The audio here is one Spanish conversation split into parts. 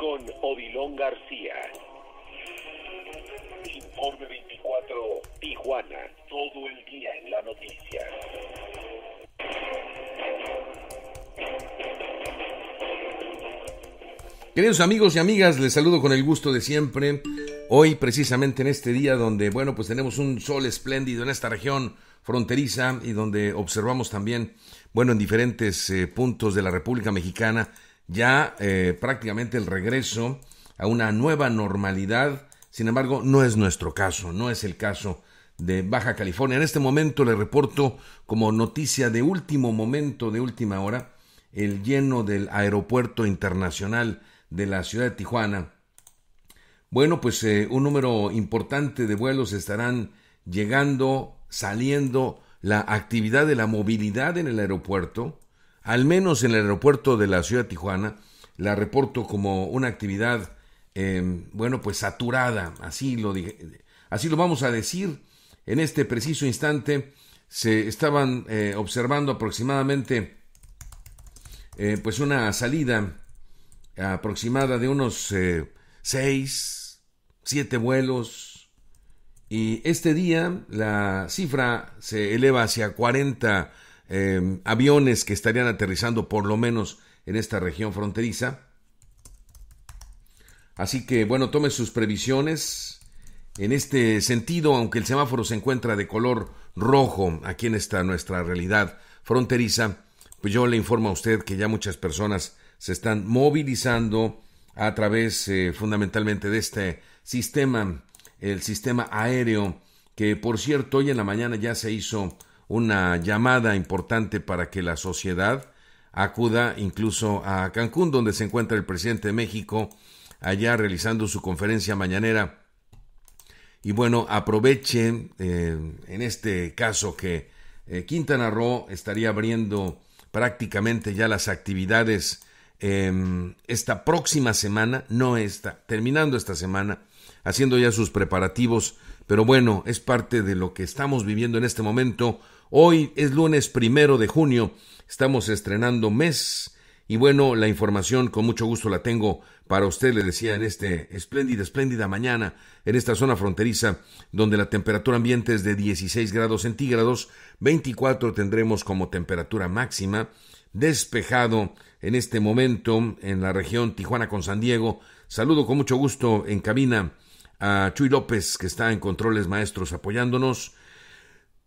con Odilon García. Informe 24, Tijuana, todo el día en la noticia. Queridos amigos y amigas, les saludo con el gusto de siempre. Hoy, precisamente en este día donde, bueno, pues tenemos un sol espléndido en esta región fronteriza y donde observamos también, bueno, en diferentes eh, puntos de la República Mexicana, ya eh, prácticamente el regreso a una nueva normalidad. Sin embargo, no es nuestro caso, no es el caso de Baja California. En este momento le reporto como noticia de último momento, de última hora, el lleno del aeropuerto internacional de la ciudad de Tijuana. Bueno, pues eh, un número importante de vuelos estarán llegando, saliendo. La actividad de la movilidad en el aeropuerto al menos en el aeropuerto de la ciudad de Tijuana, la reporto como una actividad, em, bueno, pues saturada, así lo, dije, así lo vamos a decir. En este preciso instante se estaban eh, observando aproximadamente, eh, pues una salida aproximada de unos eh, seis, siete vuelos. Y este día la cifra se eleva hacia 40 Em, aviones que estarían aterrizando por lo menos en esta región fronteriza. Así que bueno, tome sus previsiones. En este sentido, aunque el semáforo se encuentra de color rojo aquí en esta nuestra realidad fronteriza, pues yo le informo a usted que ya muchas personas se están movilizando a través eh, fundamentalmente de este sistema, el sistema aéreo, que por cierto hoy en la mañana ya se hizo una llamada importante para que la sociedad acuda incluso a Cancún, donde se encuentra el presidente de México, allá realizando su conferencia mañanera. Y bueno, aprovechen eh, en este caso que eh, Quintana Roo estaría abriendo prácticamente ya las actividades em, esta próxima semana, no esta, terminando esta semana, haciendo ya sus preparativos, pero bueno, es parte de lo que estamos viviendo en este momento Hoy es lunes primero de junio, estamos estrenando mes y bueno, la información con mucho gusto la tengo para usted, le decía, en este espléndida, espléndida mañana, en esta zona fronteriza, donde la temperatura ambiente es de 16 grados centígrados, 24 tendremos como temperatura máxima, despejado en este momento en la región Tijuana con San Diego. Saludo con mucho gusto en cabina a Chuy López, que está en Controles Maestros apoyándonos.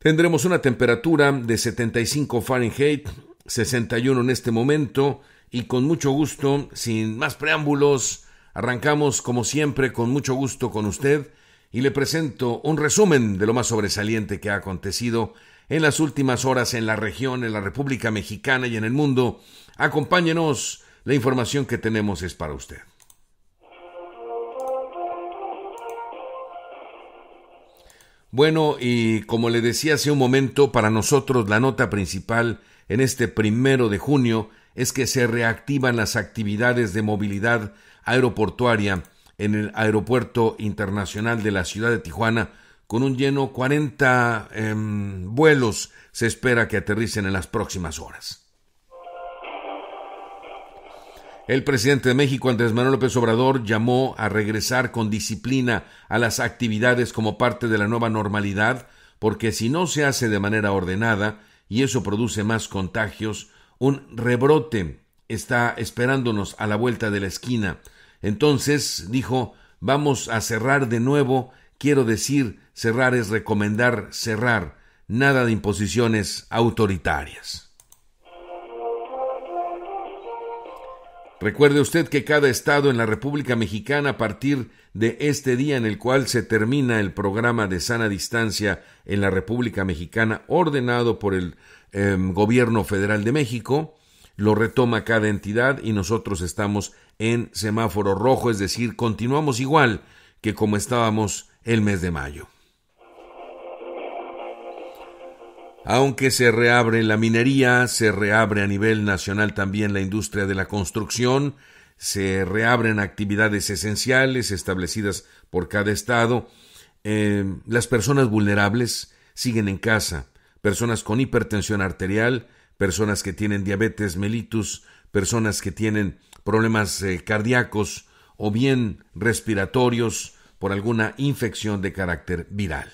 Tendremos una temperatura de 75 Fahrenheit, 61 en este momento, y con mucho gusto, sin más preámbulos, arrancamos como siempre con mucho gusto con usted y le presento un resumen de lo más sobresaliente que ha acontecido en las últimas horas en la región, en la República Mexicana y en el mundo. Acompáñenos, la información que tenemos es para usted. Bueno, y como le decía hace un momento, para nosotros la nota principal en este primero de junio es que se reactivan las actividades de movilidad aeroportuaria en el Aeropuerto Internacional de la Ciudad de Tijuana, con un lleno 40 em, vuelos se espera que aterricen en las próximas horas. El presidente de México, Andrés Manuel López Obrador, llamó a regresar con disciplina a las actividades como parte de la nueva normalidad, porque si no se hace de manera ordenada, y eso produce más contagios, un rebrote está esperándonos a la vuelta de la esquina. Entonces, dijo, vamos a cerrar de nuevo, quiero decir, cerrar es recomendar cerrar, nada de imposiciones autoritarias. Recuerde usted que cada estado en la República Mexicana a partir de este día en el cual se termina el programa de sana distancia en la República Mexicana ordenado por el em, Gobierno Federal de México, lo retoma cada entidad y nosotros estamos en semáforo rojo, es decir, continuamos igual que como estábamos el mes de mayo. Aunque se reabre la minería, se reabre a nivel nacional también la industria de la construcción, se reabren actividades esenciales establecidas por cada estado, em, las personas vulnerables siguen en casa, personas con hipertensión arterial, personas que tienen diabetes mellitus, personas que tienen problemas eh, cardíacos o bien respiratorios por alguna infección de carácter viral.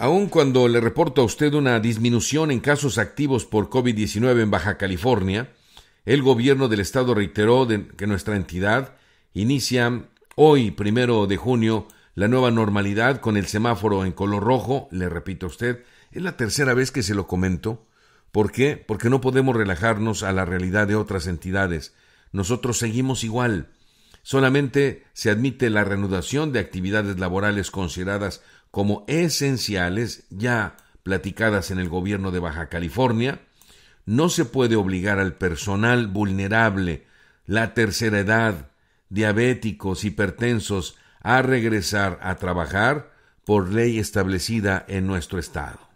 Aun cuando le reporto a usted una disminución en casos activos por COVID-19 en Baja California, el gobierno del estado reiteró que nuestra entidad inicia hoy, primero de junio, la nueva normalidad con el semáforo en color rojo, le repito a usted, es la tercera vez que se lo comento. ¿Por qué? Porque no podemos relajarnos a la realidad de otras entidades. Nosotros seguimos igual. Solamente se admite la reanudación de actividades laborales consideradas como esenciales ya platicadas en el gobierno de Baja California, no se puede obligar al personal vulnerable, la tercera edad, diabéticos, hipertensos, a regresar a trabajar por ley establecida en nuestro Estado.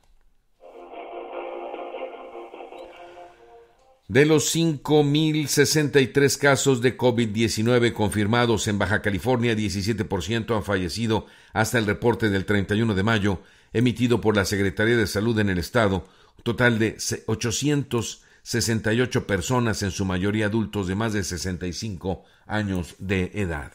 De los 5.063 casos de COVID-19 confirmados en Baja California, 17% han fallecido hasta el reporte del 31 de mayo emitido por la Secretaría de Salud en el estado, un total de 868 personas, en su mayoría adultos de más de 65 años de edad.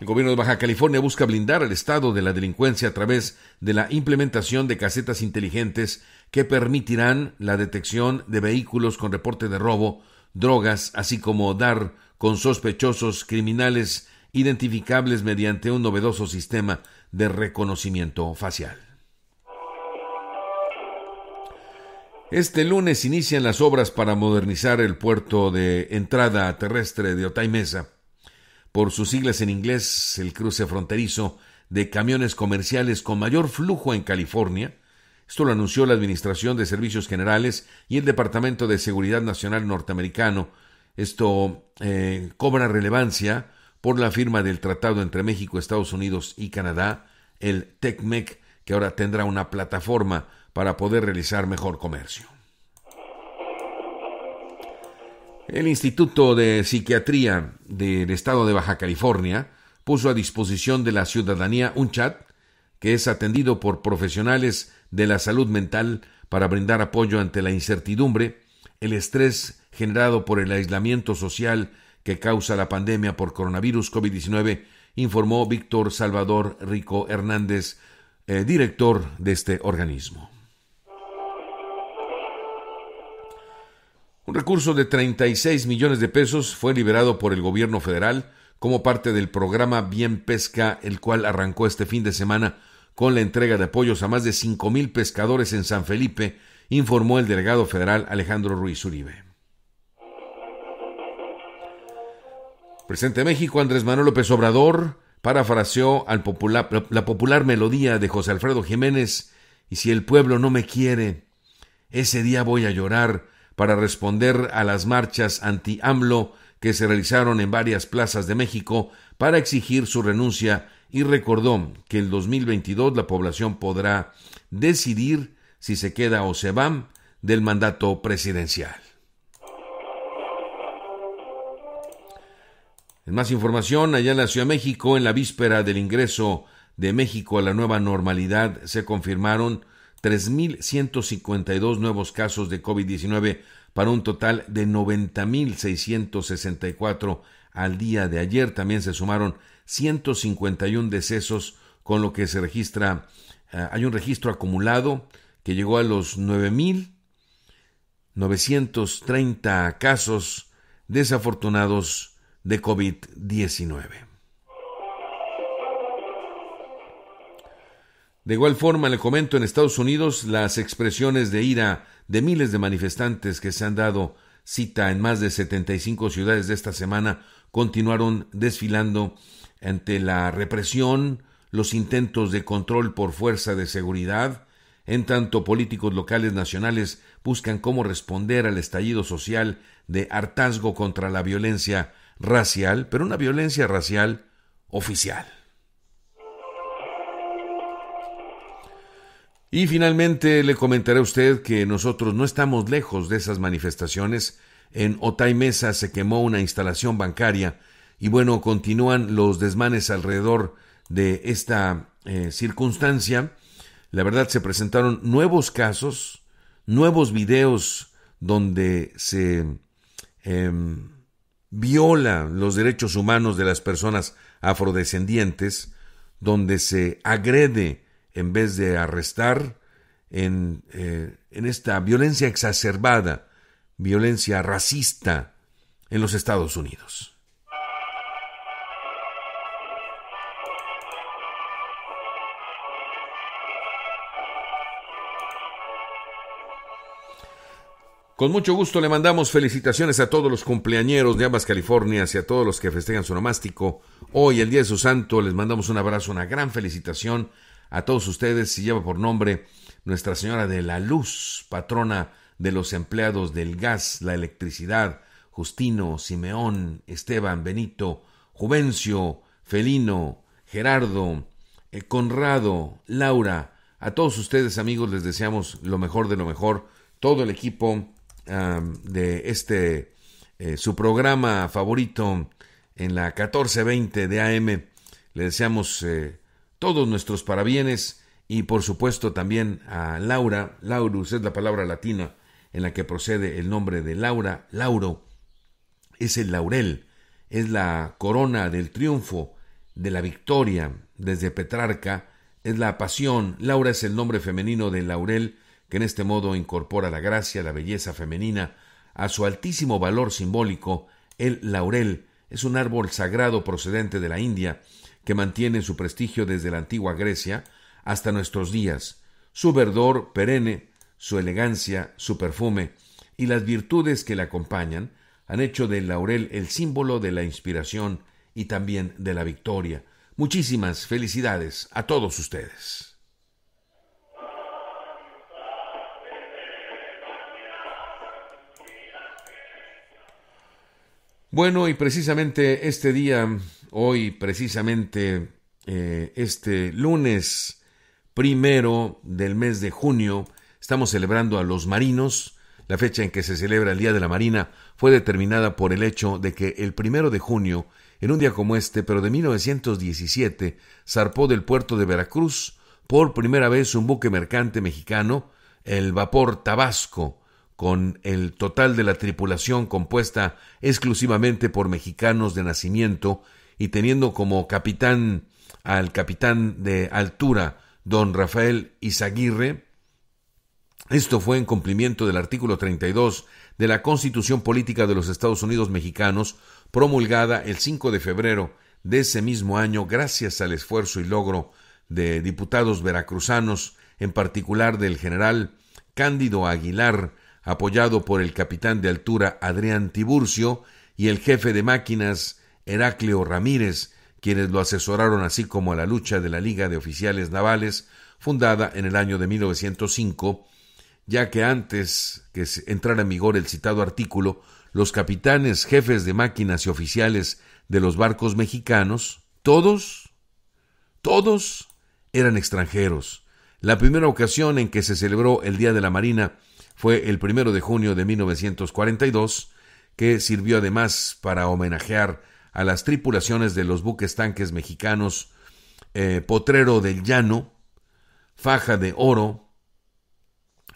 El gobierno de Baja California busca blindar al Estado de la delincuencia a través de la implementación de casetas inteligentes que permitirán la detección de vehículos con reporte de robo, drogas, así como dar con sospechosos criminales identificables mediante un novedoso sistema de reconocimiento facial. Este lunes inician las obras para modernizar el puerto de entrada terrestre de Mesa. Por sus siglas en inglés, el cruce fronterizo de camiones comerciales con mayor flujo en California, esto lo anunció la Administración de Servicios Generales y el Departamento de Seguridad Nacional norteamericano. Esto eh, cobra relevancia por la firma del tratado entre México, Estados Unidos y Canadá, el TECMEC, que ahora tendrá una plataforma para poder realizar mejor comercio. El Instituto de Psiquiatría del Estado de Baja California puso a disposición de la ciudadanía un chat que es atendido por profesionales de la salud mental para brindar apoyo ante la incertidumbre, el estrés generado por el aislamiento social que causa la pandemia por coronavirus COVID-19, informó Víctor Salvador Rico Hernández, eh, director de este organismo. Un recurso de 36 millones de pesos fue liberado por el gobierno federal como parte del programa Bien Pesca, el cual arrancó este fin de semana con la entrega de apoyos a más de cinco mil pescadores en San Felipe, informó el delegado federal Alejandro Ruiz Uribe. Presente México, Andrés Manuel López Obrador, parafraseó al popular, la popular melodía de José Alfredo Jiménez, y si el pueblo no me quiere, ese día voy a llorar para responder a las marchas anti-AMLO que se realizaron en varias plazas de México para exigir su renuncia y recordó que el 2022 la población podrá decidir si se queda o se va del mandato presidencial. En más información, allá en la Ciudad de México, en la víspera del ingreso de México a la nueva normalidad, se confirmaron 3.152 nuevos casos de COVID-19 para un total de 90.664 al día de ayer. También se sumaron 151 decesos, con lo que se registra, eh, hay un registro acumulado que llegó a los 9.930 casos desafortunados de COVID-19. De igual forma, le comento en Estados Unidos las expresiones de ira de miles de manifestantes que se han dado cita en más de 75 ciudades de esta semana continuaron desfilando ante la represión, los intentos de control por fuerza de seguridad, en tanto políticos locales nacionales buscan cómo responder al estallido social de hartazgo contra la violencia racial, pero una violencia racial oficial. Y finalmente le comentaré a usted que nosotros no estamos lejos de esas manifestaciones. En Mesa se quemó una instalación bancaria y bueno, continúan los desmanes alrededor de esta eh, circunstancia. La verdad se presentaron nuevos casos, nuevos videos donde se em, viola los derechos humanos de las personas afrodescendientes, donde se agrede en vez de arrestar en eh, esta violencia exacerbada, violencia racista en los Estados Unidos. Con mucho gusto le mandamos felicitaciones a todos los cumpleañeros de ambas Californias y a todos los que festejan su nomástico. Hoy, el Día de su Santo, les mandamos un abrazo, una gran felicitación a todos ustedes. Si lleva por nombre Nuestra Señora de la Luz, patrona de los empleados del gas, la electricidad, Justino, Simeón, Esteban, Benito, Juvencio, Felino, Gerardo, eh, Conrado, Laura. A todos ustedes, amigos, les deseamos lo mejor de lo mejor. Todo el equipo de este, eh, su programa favorito en la 1420 de AM. Le deseamos eh, todos nuestros parabienes y por supuesto también a Laura, Laurus es la palabra latina en la que procede el nombre de Laura, Lauro es el laurel, es la corona del triunfo, de la victoria, desde Petrarca, es la pasión, Laura es el nombre femenino de laurel que en este modo incorpora la gracia, la belleza femenina, a su altísimo valor simbólico, el laurel es un árbol sagrado procedente de la India, que mantiene su prestigio desde la antigua Grecia hasta nuestros días, su verdor perenne, su elegancia, su perfume y las virtudes que le acompañan han hecho del laurel el símbolo de la inspiración y también de la victoria. Muchísimas felicidades a todos ustedes. Bueno, y precisamente este día, hoy precisamente eh, este lunes primero del mes de junio, estamos celebrando a los marinos. La fecha en que se celebra el Día de la Marina fue determinada por el hecho de que el primero de junio, en un día como este, pero de 1917, zarpó del puerto de Veracruz por primera vez un buque mercante mexicano, el vapor Tabasco, con el total de la tripulación compuesta exclusivamente por mexicanos de nacimiento y teniendo como capitán al capitán de altura don Rafael Izaguirre. Esto fue en cumplimiento del artículo 32 de la Constitución Política de los Estados Unidos Mexicanos, promulgada el 5 de febrero de ese mismo año gracias al esfuerzo y logro de diputados veracruzanos, en particular del general Cándido Aguilar, apoyado por el capitán de altura Adrián Tiburcio y el jefe de máquinas Heracleo Ramírez, quienes lo asesoraron así como a la lucha de la Liga de Oficiales Navales, fundada en el año de 1905, ya que antes que entrara en vigor el citado artículo, los capitanes, jefes de máquinas y oficiales de los barcos mexicanos, todos, todos eran extranjeros. La primera ocasión en que se celebró el Día de la Marina fue el primero de junio de 1942, que sirvió además para homenajear a las tripulaciones de los buques tanques mexicanos eh, Potrero del Llano, Faja de Oro,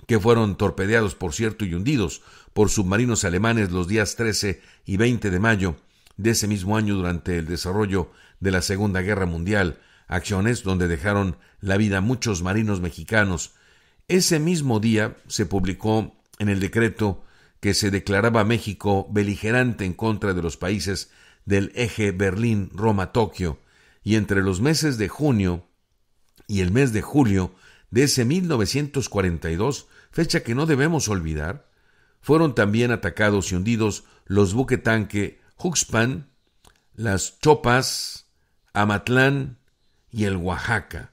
que fueron torpedeados, por cierto, y hundidos por submarinos alemanes los días 13 y 20 de mayo de ese mismo año durante el desarrollo de la Segunda Guerra Mundial, acciones donde dejaron la vida muchos marinos mexicanos ese mismo día se publicó en el decreto que se declaraba México beligerante en contra de los países del eje Berlín-Roma-Tokio, y entre los meses de junio y el mes de julio de ese 1942, fecha que no debemos olvidar, fueron también atacados y hundidos los tanque Huxpan, las Chopas, Amatlán y el Oaxaca.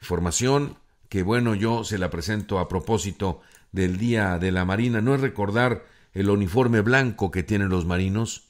Información que bueno yo se la presento a propósito del Día de la Marina, no es recordar el uniforme blanco que tienen los marinos,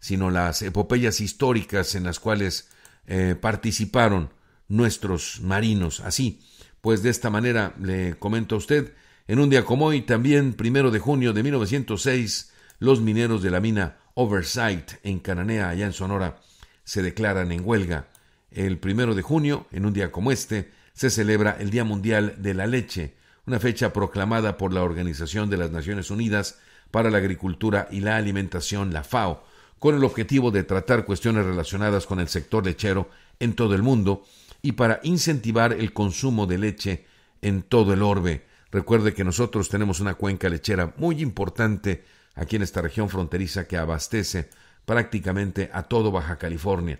sino las epopeyas históricas en las cuales eh, participaron nuestros marinos. Así, pues de esta manera le comento a usted, en un día como hoy, también primero de junio de 1906, los mineros de la mina Oversight en Cananea, allá en Sonora, se declaran en huelga. El primero de junio, en un día como este, se celebra el Día Mundial de la Leche, una fecha proclamada por la Organización de las Naciones Unidas para la Agricultura y la Alimentación, la FAO, con el objetivo de tratar cuestiones relacionadas con el sector lechero en todo el mundo y para incentivar el consumo de leche en todo el orbe. Recuerde que nosotros tenemos una cuenca lechera muy importante aquí en esta región fronteriza que abastece prácticamente a todo Baja California.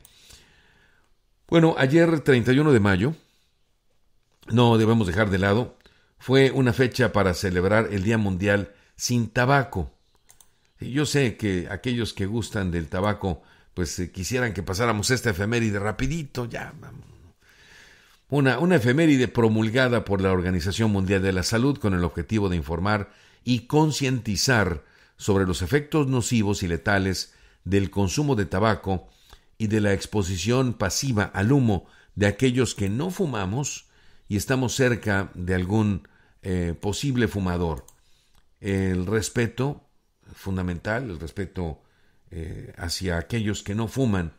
Bueno, ayer 31 de mayo, no debemos dejar de lado fue una fecha para celebrar el Día Mundial sin tabaco. Yo sé que aquellos que gustan del tabaco, pues eh, quisieran que pasáramos esta efeméride rapidito, ya. Una, una efeméride promulgada por la Organización Mundial de la Salud con el objetivo de informar y concientizar sobre los efectos nocivos y letales del consumo de tabaco y de la exposición pasiva al humo de aquellos que no fumamos y estamos cerca de algún eh, posible fumador. El respeto fundamental, el respeto eh, hacia aquellos que no fuman,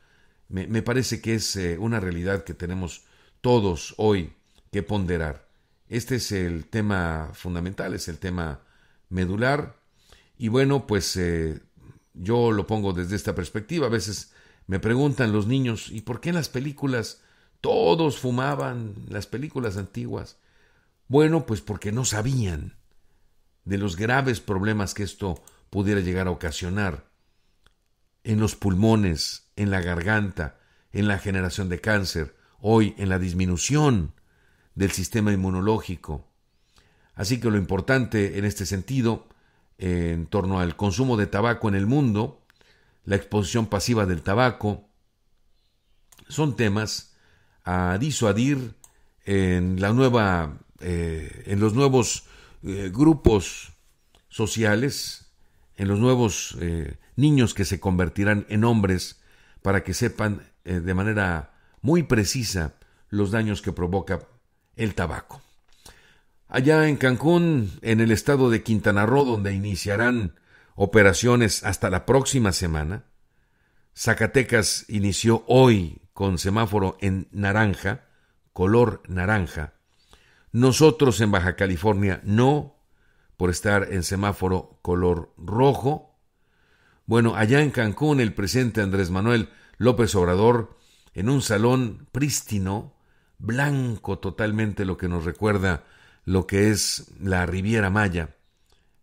me, parece que es eh, una realidad que tenemos todos hoy que ponderar. Este es el tema fundamental, es el tema medular. Y bueno, pues yo lo pongo desde esta perspectiva. A veces me preguntan los niños, ¿y por qué en las películas todos fumaban las películas antiguas. Bueno, pues porque no sabían de los graves problemas que esto pudiera llegar a ocasionar en los pulmones, en la garganta, en la generación de cáncer, hoy en la disminución del sistema inmunológico. Así que lo importante en este sentido, eh, en torno al consumo de tabaco en el mundo, la exposición pasiva del tabaco, son temas a disuadir en la nueva eh, en los nuevos eh, grupos sociales, en los nuevos eh, niños que se convertirán en hombres para que sepan de manera muy precisa los daños que provoca el tabaco. Allá en Cancún, en el estado de Quintana Roo, donde iniciarán operaciones hasta la próxima semana, Zacatecas inició hoy con semáforo en naranja, color naranja. Nosotros en Baja California no, por estar en semáforo color rojo. Bueno, allá en Cancún el presidente Andrés Manuel López Obrador, en un salón prístino, blanco totalmente, lo que nos recuerda lo que es la Riviera Maya,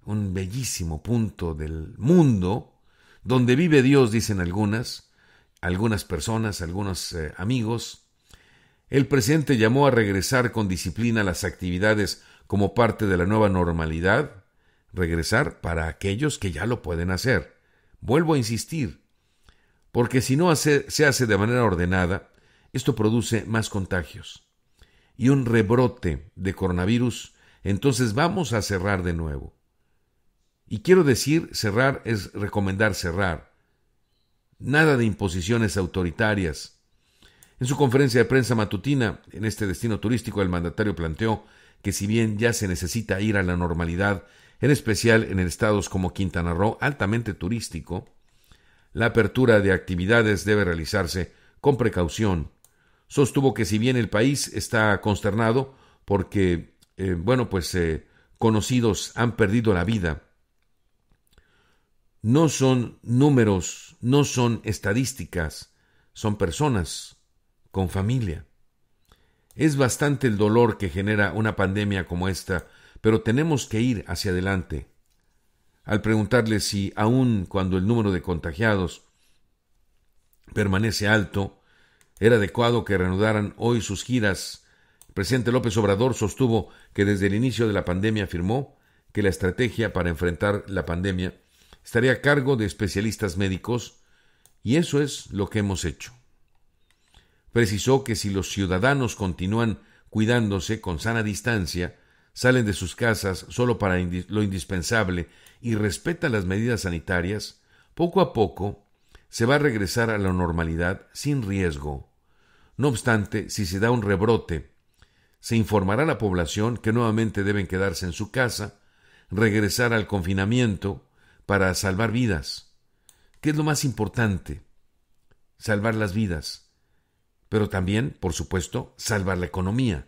un bellísimo punto del mundo, donde vive Dios, dicen algunas, algunas personas, algunos eh, amigos, el presidente llamó a regresar con disciplina las actividades como parte de la nueva normalidad, regresar para aquellos que ya lo pueden hacer. Vuelvo a insistir, porque si no se hace de manera ordenada, esto produce más contagios y un rebrote de coronavirus, entonces vamos a cerrar de nuevo. Y quiero decir, cerrar es recomendar cerrar, nada de imposiciones autoritarias. En su conferencia de prensa matutina, en este destino turístico, el mandatario planteó que si bien ya se necesita ir a la normalidad, en especial en estados como Quintana Roo, altamente turístico, la apertura de actividades debe realizarse con precaución. Sostuvo que si bien el país está consternado porque, eh, bueno, pues eh, conocidos han perdido la vida, no son números, no son estadísticas, son personas con familia. Es bastante el dolor que genera una pandemia como esta, pero tenemos que ir hacia adelante. Al preguntarle si aun cuando el número de contagiados permanece alto, era adecuado que reanudaran hoy sus giras, el presidente López Obrador sostuvo que desde el inicio de la pandemia afirmó que la estrategia para enfrentar la pandemia estaría a cargo de especialistas médicos y eso es lo que hemos hecho. Precisó que si los ciudadanos continúan cuidándose con sana distancia, salen de sus casas solo para lo indispensable y respetan las medidas sanitarias, poco a poco se va a regresar a la normalidad sin riesgo. No obstante, si se da un rebrote, se informará a la población que nuevamente deben quedarse en su casa, regresar al confinamiento para salvar vidas. ¿Qué es lo más importante? Salvar las vidas. Pero también, por supuesto, salvar la economía.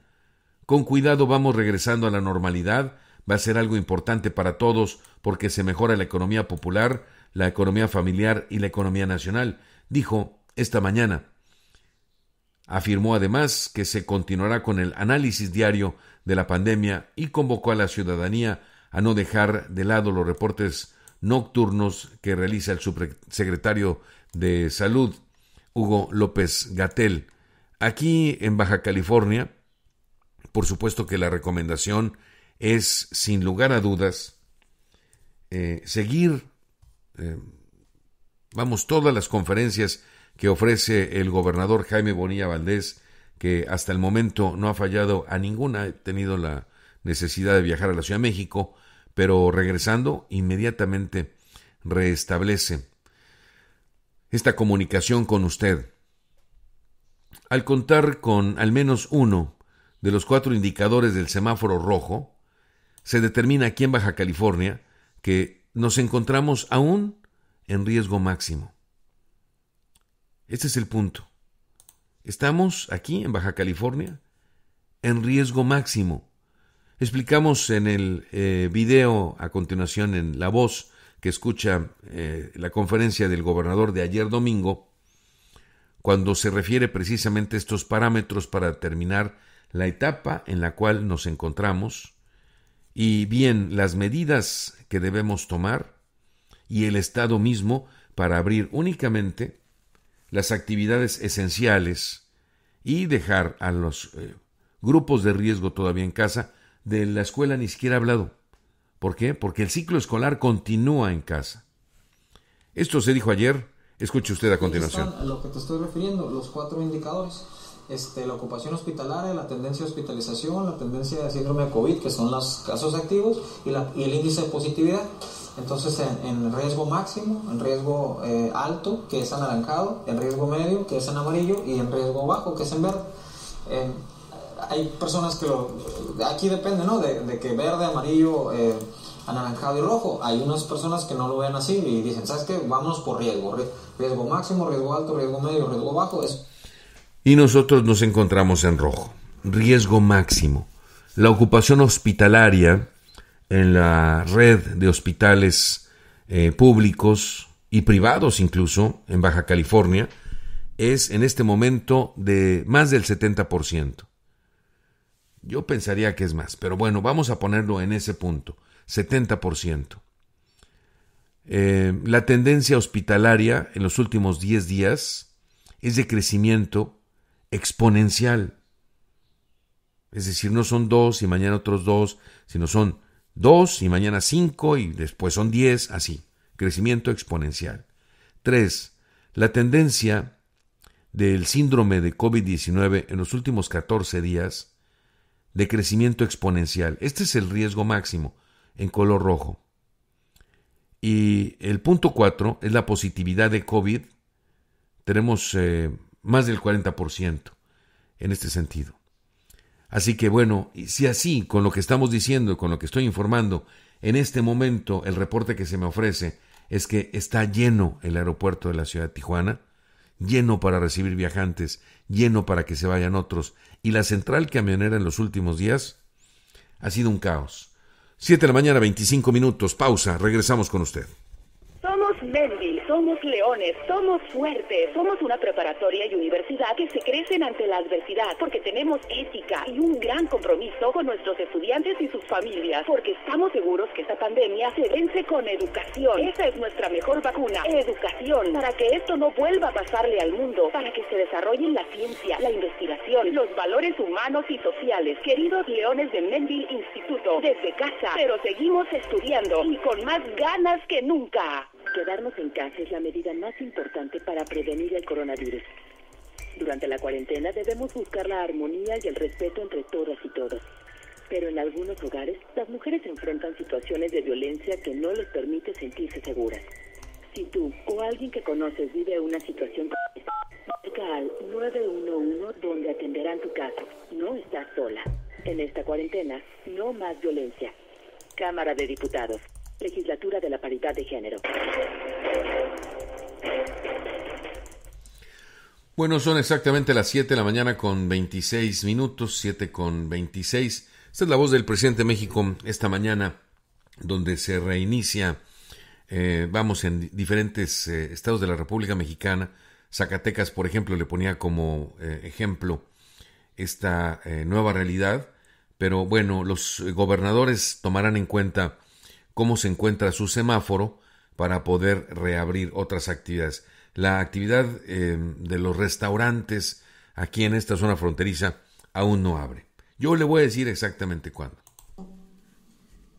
Con cuidado vamos regresando a la normalidad, va a ser algo importante para todos porque se mejora la economía popular, la economía familiar y la economía nacional, dijo esta mañana. Afirmó además que se continuará con el análisis diario de la pandemia y convocó a la ciudadanía a no dejar de lado los reportes nocturnos que realiza el subsecretario de Salud, Hugo López Gatel. Aquí en Baja California, por supuesto que la recomendación es, sin lugar a dudas, eh, seguir, eh, vamos, todas las conferencias que ofrece el gobernador Jaime Bonilla Valdés, que hasta el momento no ha fallado a ninguna, ha tenido la necesidad de viajar a la Ciudad de México, pero regresando inmediatamente restablece esta comunicación con usted. Al contar con al menos uno de los cuatro indicadores del semáforo rojo, se determina aquí en Baja California que nos encontramos aún en riesgo máximo. Este es el punto. Estamos aquí en Baja California en riesgo máximo. Explicamos en el eh, video a continuación en La Voz que escucha eh, la conferencia del gobernador de ayer domingo, cuando se refiere precisamente a estos parámetros para determinar la etapa en la cual nos encontramos y bien las medidas que debemos tomar y el Estado mismo para abrir únicamente las actividades esenciales y dejar a los eh, grupos de riesgo todavía en casa de la escuela ni siquiera ha hablado. ¿Por qué? Porque el ciclo escolar continúa en casa. Esto se dijo ayer. Escuche usted a continuación. a lo que te estoy refiriendo, los cuatro indicadores. Este, la ocupación hospitalaria, la tendencia de hospitalización, la tendencia de síndrome de COVID, que son los casos activos, y, el índice de positividad. Entonces, en, riesgo máximo, en riesgo eh, alto, que es anaranjado, en riesgo medio, que es en amarillo, y en riesgo bajo, que es en verde. Eh, hay personas que lo... Aquí depende, ¿no? De, que verde, amarillo, eh, anaranjado y rojo. Hay unas personas que no lo ven así y dicen, ¿sabes qué? Vámonos por riesgo. Riesgo máximo, riesgo alto, riesgo medio, riesgo bajo. Es... Y nosotros nos encontramos en rojo. Riesgo máximo. La ocupación hospitalaria en la red de hospitales eh, públicos y privados incluso en Baja California es en este momento de más del 70%. Yo pensaría que es más, pero bueno, vamos a ponerlo en ese punto, 70%. Eh, la tendencia hospitalaria en los últimos 10 días es de crecimiento exponencial. Es decir, no son dos y mañana otros dos, sino son dos y mañana cinco y después son diez, así. Crecimiento exponencial. Tres, La tendencia del síndrome de COVID-19 en los últimos 14 días de crecimiento exponencial. Este es el riesgo máximo en color rojo. Y el punto 4 es la positividad de COVID. Tenemos eh, más del 40% en este sentido. Así que bueno, si así, con lo que estamos diciendo con lo que estoy informando, en este momento el reporte que se me ofrece es que está lleno el aeropuerto de la ciudad de Tijuana, lleno para recibir viajantes, lleno para que se vayan otros, y la central camionera en los últimos días ha sido un caos. 7 de la mañana, 25 minutos. Pausa. Regresamos con usted. Somos somos leones, somos fuertes, somos una preparatoria y universidad que se crecen ante la adversidad porque tenemos ética y un gran compromiso con nuestros estudiantes y sus familias porque estamos seguros que esta pandemia se vence con educación. Esa es nuestra mejor vacuna, educación, para que esto no vuelva a pasarle al mundo, para que se desarrollen la ciencia, la investigación, los valores humanos y sociales. Queridos leones de Mendel Instituto, desde casa, pero seguimos estudiando y con más ganas que nunca. Quedarnos en casa es la medida más importante para prevenir el coronavirus. Durante la cuarentena debemos buscar la armonía y el respeto entre todas y todos. Pero en algunos hogares, las mujeres enfrentan situaciones de violencia que no les permite sentirse seguras. Si tú o alguien que conoces vive una situación como esta, al 911 donde atenderán tu caso. No estás sola. En esta cuarentena, no más violencia. Cámara de Diputados. Legislatura de la Paridad de Género. Bueno, son exactamente las 7 de la mañana con 26 minutos, 7 con 26. Esta es la voz del presidente de México esta mañana, donde se reinicia, eh, vamos, en diferentes eh, estados de la República Mexicana. Zacatecas, por ejemplo, le ponía como eh, ejemplo esta nueva realidad, pero bueno, los gobernadores tomarán en cuenta cómo se encuentra su semáforo para poder reabrir otras actividades. La actividad em, de los restaurantes aquí en esta zona fronteriza aún no abre. Yo le voy a decir exactamente cuándo.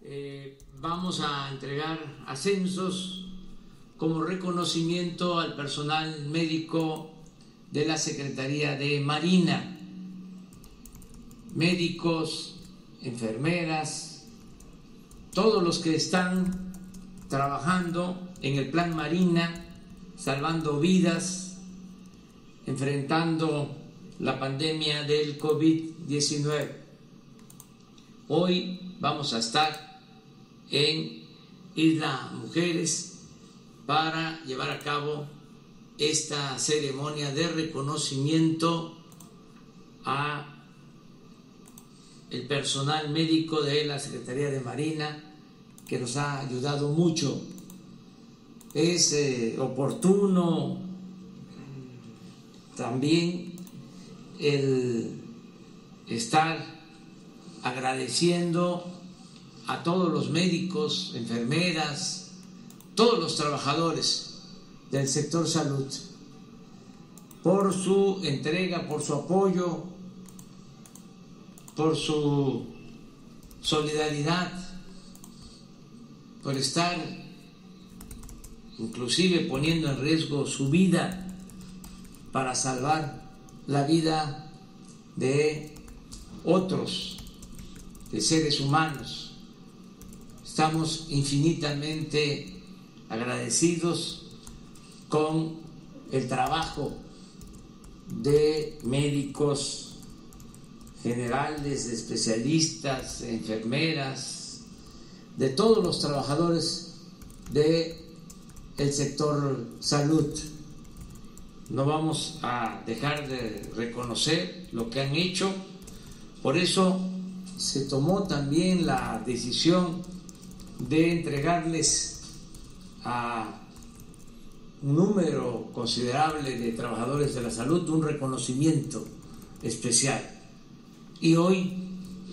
Eh, vamos a entregar ascensos como reconocimiento al personal médico de la Secretaría de Marina, médicos, enfermeras, todos los que están trabajando en el plan Marina, salvando vidas, enfrentando la pandemia del COVID-19. Hoy vamos a estar en Isla Mujeres para llevar a cabo esta ceremonia de reconocimiento a el personal médico de la Secretaría de Marina, que nos ha ayudado mucho. Es eh, oportuno también el estar agradeciendo a todos los médicos, enfermeras, todos los trabajadores del sector salud por su entrega, por su apoyo, por su solidaridad, por estar inclusive poniendo en riesgo su vida para salvar la vida de otros, de seres humanos. Estamos infinitamente agradecidos con el trabajo de médicos generales, especialistas, enfermeras, de todos los trabajadores del sector salud. No vamos a dejar de reconocer lo que han hecho. Por eso se tomó también la decisión de entregarles a un número considerable de trabajadores de la salud un reconocimiento especial y hoy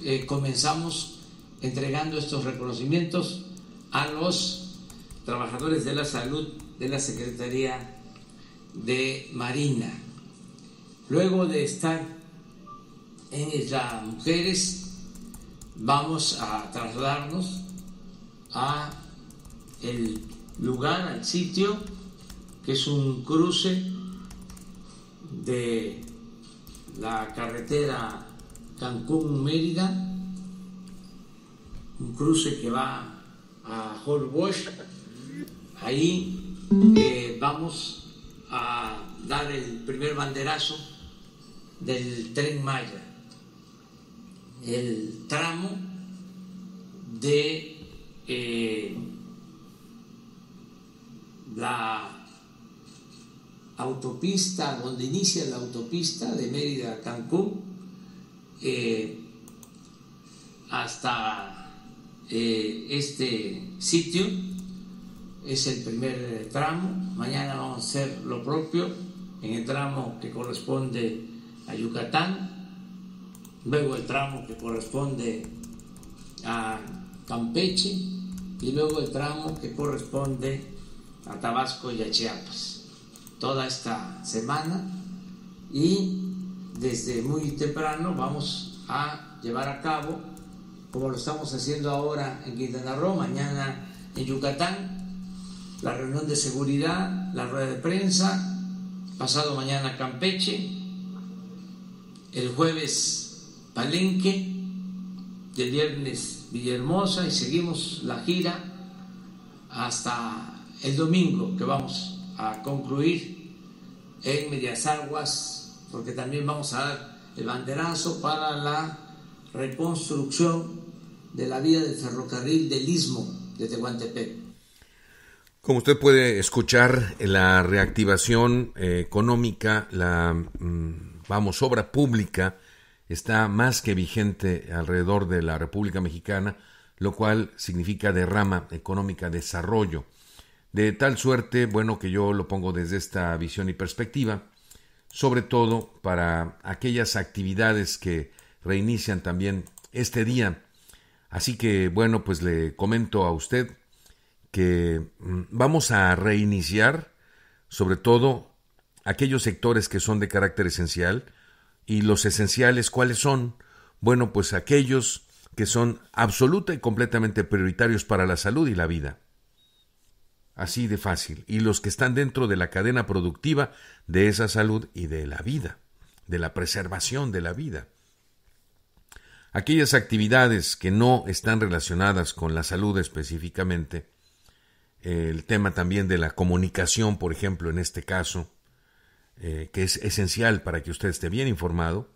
eh, comenzamos entregando estos reconocimientos a los trabajadores de la salud de la Secretaría de Marina. Luego de estar en las Mujeres, vamos a trasladarnos a el lugar, al sitio, que es un cruce de la carretera Cancún-Mérida, un cruce que va a Holbox. Ahí eh, vamos a dar el primer banderazo del tren Maya, el tramo de eh, la autopista, donde inicia la autopista de Mérida a Cancún, eh, hasta eh, este sitio. Es el primer tramo. Mañana vamos a hacer lo propio en el tramo que corresponde a Yucatán, luego el tramo que corresponde a Campeche y luego el tramo que corresponde a Tabasco y a Chiapas. Toda esta semana y desde muy temprano vamos a llevar a cabo, como lo estamos haciendo ahora en Quintana Roo, mañana en Yucatán, la reunión de seguridad, la rueda de prensa, pasado mañana Campeche, el jueves Palenque, el viernes Villahermosa y seguimos la gira hasta el domingo que vamos a concluir en Medias Aguas, porque también vamos a dar el banderazo para la reconstrucción de la vía del ferrocarril del Istmo de Tehuantepec. Como usted puede escuchar, la reactivación eh, económica, la mm, vamos, obra pública está más que vigente alrededor de la República Mexicana, lo cual significa derrama económica, desarrollo. De tal suerte, bueno, que yo lo pongo desde esta visión y perspectiva, sobre todo para aquellas actividades que reinician también este día. Así que bueno, pues le comento a usted que mm, vamos a reiniciar sobre todo aquellos sectores que son de carácter esencial y los esenciales cuáles son? Bueno, pues aquellos que son absoluta y completamente prioritarios para la salud y la vida. Así de fácil. Y los que están dentro de la cadena productiva de esa salud y de la vida, de la preservación de la vida. Aquellas actividades que no están relacionadas con la salud específicamente, eh, el tema también de la comunicación, por ejemplo, en este caso, eh, que es esencial para que usted esté bien informado,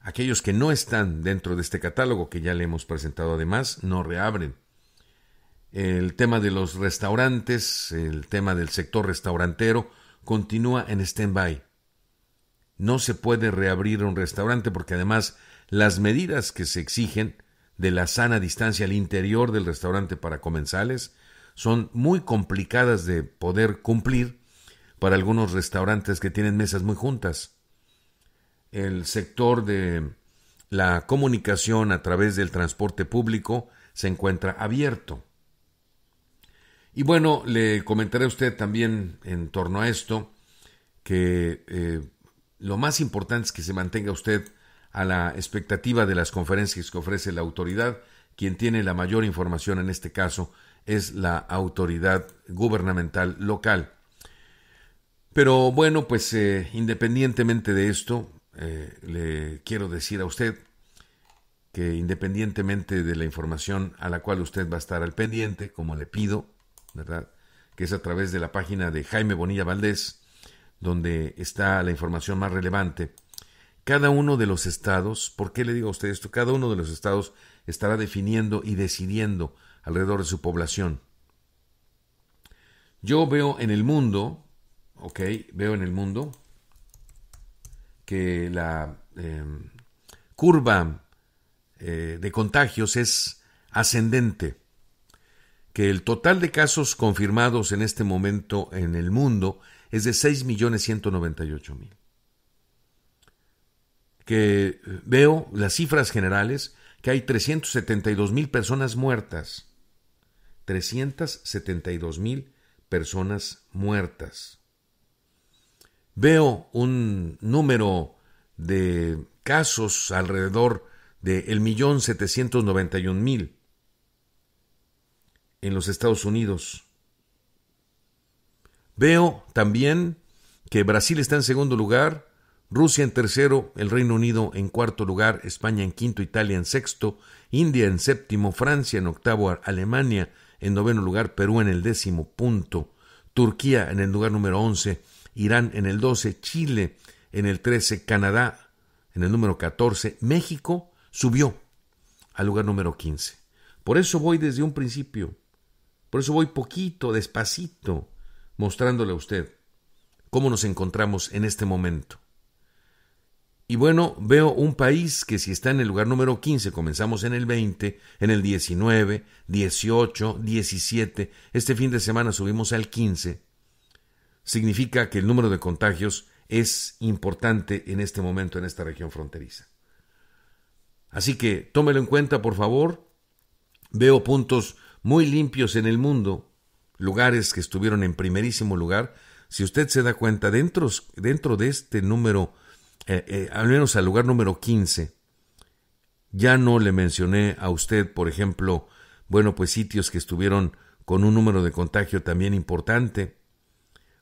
aquellos que no están dentro de este catálogo que ya le hemos presentado además, no reabren el tema de los restaurantes, el tema del sector restaurantero, continúa en stand-by. No se puede reabrir un restaurante porque además las medidas que se exigen de la sana distancia al interior del restaurante para comensales son muy complicadas de poder cumplir para algunos restaurantes que tienen mesas muy juntas. El sector de la comunicación a través del transporte público se encuentra abierto. Y bueno, le comentaré a usted también en torno a esto que eh, lo más importante es que se mantenga usted a la expectativa de las conferencias que ofrece la autoridad. Quien tiene la mayor información en este caso es la autoridad gubernamental local. Pero bueno, pues eh, independientemente de esto, eh, le quiero decir a usted que independientemente de la información a la cual usted va a estar al pendiente, como le pido, ¿verdad? Que es a través de la página de Jaime Bonilla Valdés, donde está la información más relevante. Cada uno de los estados, ¿por qué le digo a usted esto? Cada uno de los estados estará definiendo y decidiendo alrededor de su población. Yo veo en el mundo, ok, veo en el mundo que la em, curva eh, de contagios es ascendente que el total de casos confirmados en este momento en el mundo es de 6.198.000. Que eh, veo las cifras generales que hay 372.000 personas muertas. 372.000 personas muertas. Veo un número de casos alrededor de el millón setecientos en los Estados Unidos. Veo también que Brasil está en segundo lugar, Rusia en tercero, el Reino Unido en cuarto lugar, España en quinto, Italia en sexto, India en séptimo, Francia en octavo, Alemania en noveno lugar, Perú en el décimo punto, Turquía en el lugar número once, Irán en el doce, Chile en el trece, Canadá en el número catorce, México subió al lugar número quince. Por eso voy desde un principio. Por eso voy poquito, despacito, mostrándole a usted cómo nos encontramos en este momento. Y bueno, veo un país que si está en el lugar número 15, comenzamos en el 20, en el 19, 18, 17, este fin de semana subimos al 15, significa que el número de contagios es importante en este momento en esta región fronteriza. Así que tómelo en cuenta, por favor. Veo puntos muy limpios en el mundo, lugares que estuvieron en primerísimo lugar, si usted se da cuenta, dentro, dentro de este número, eh, eh, al menos al lugar número 15, ya no le mencioné a usted, por ejemplo, bueno, pues sitios que estuvieron con un número de contagio también importante,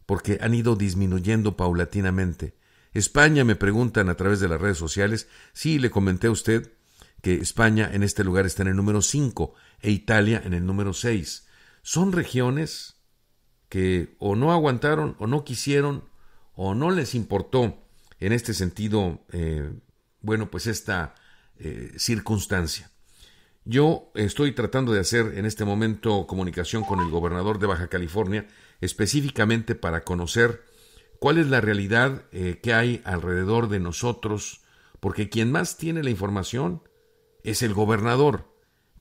porque han ido disminuyendo paulatinamente. España, me preguntan a través de las redes sociales, sí, le comenté a usted, que España en este lugar está en el número 5 e Italia en el número 6. Son regiones que o no aguantaron o no quisieron o no les importó en este sentido, eh, bueno, pues esta eh, circunstancia. Yo estoy tratando de hacer en este momento comunicación con el gobernador de Baja California específicamente para conocer cuál es la realidad eh, que hay alrededor de nosotros, porque quien más tiene la información es el gobernador.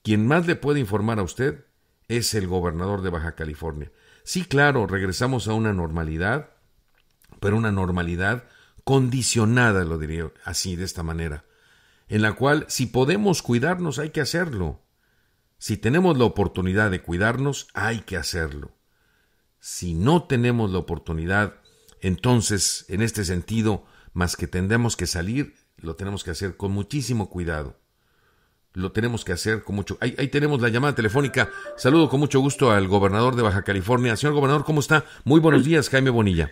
Quien más le puede informar a usted es el gobernador de Baja California. Sí, claro, regresamos a una normalidad, pero una normalidad condicionada, lo diría así, de esta manera, en la cual si podemos cuidarnos hay que hacerlo. Si tenemos la oportunidad de cuidarnos, hay que hacerlo. Si no tenemos la oportunidad, entonces, en este sentido, más que tendremos que salir, lo tenemos que hacer con muchísimo cuidado lo tenemos que hacer con mucho. Ahí, ahí, tenemos la llamada telefónica. Saludo con mucho gusto al gobernador de Baja California. Señor gobernador, ¿cómo está? Muy buenos días, Jaime Bonilla.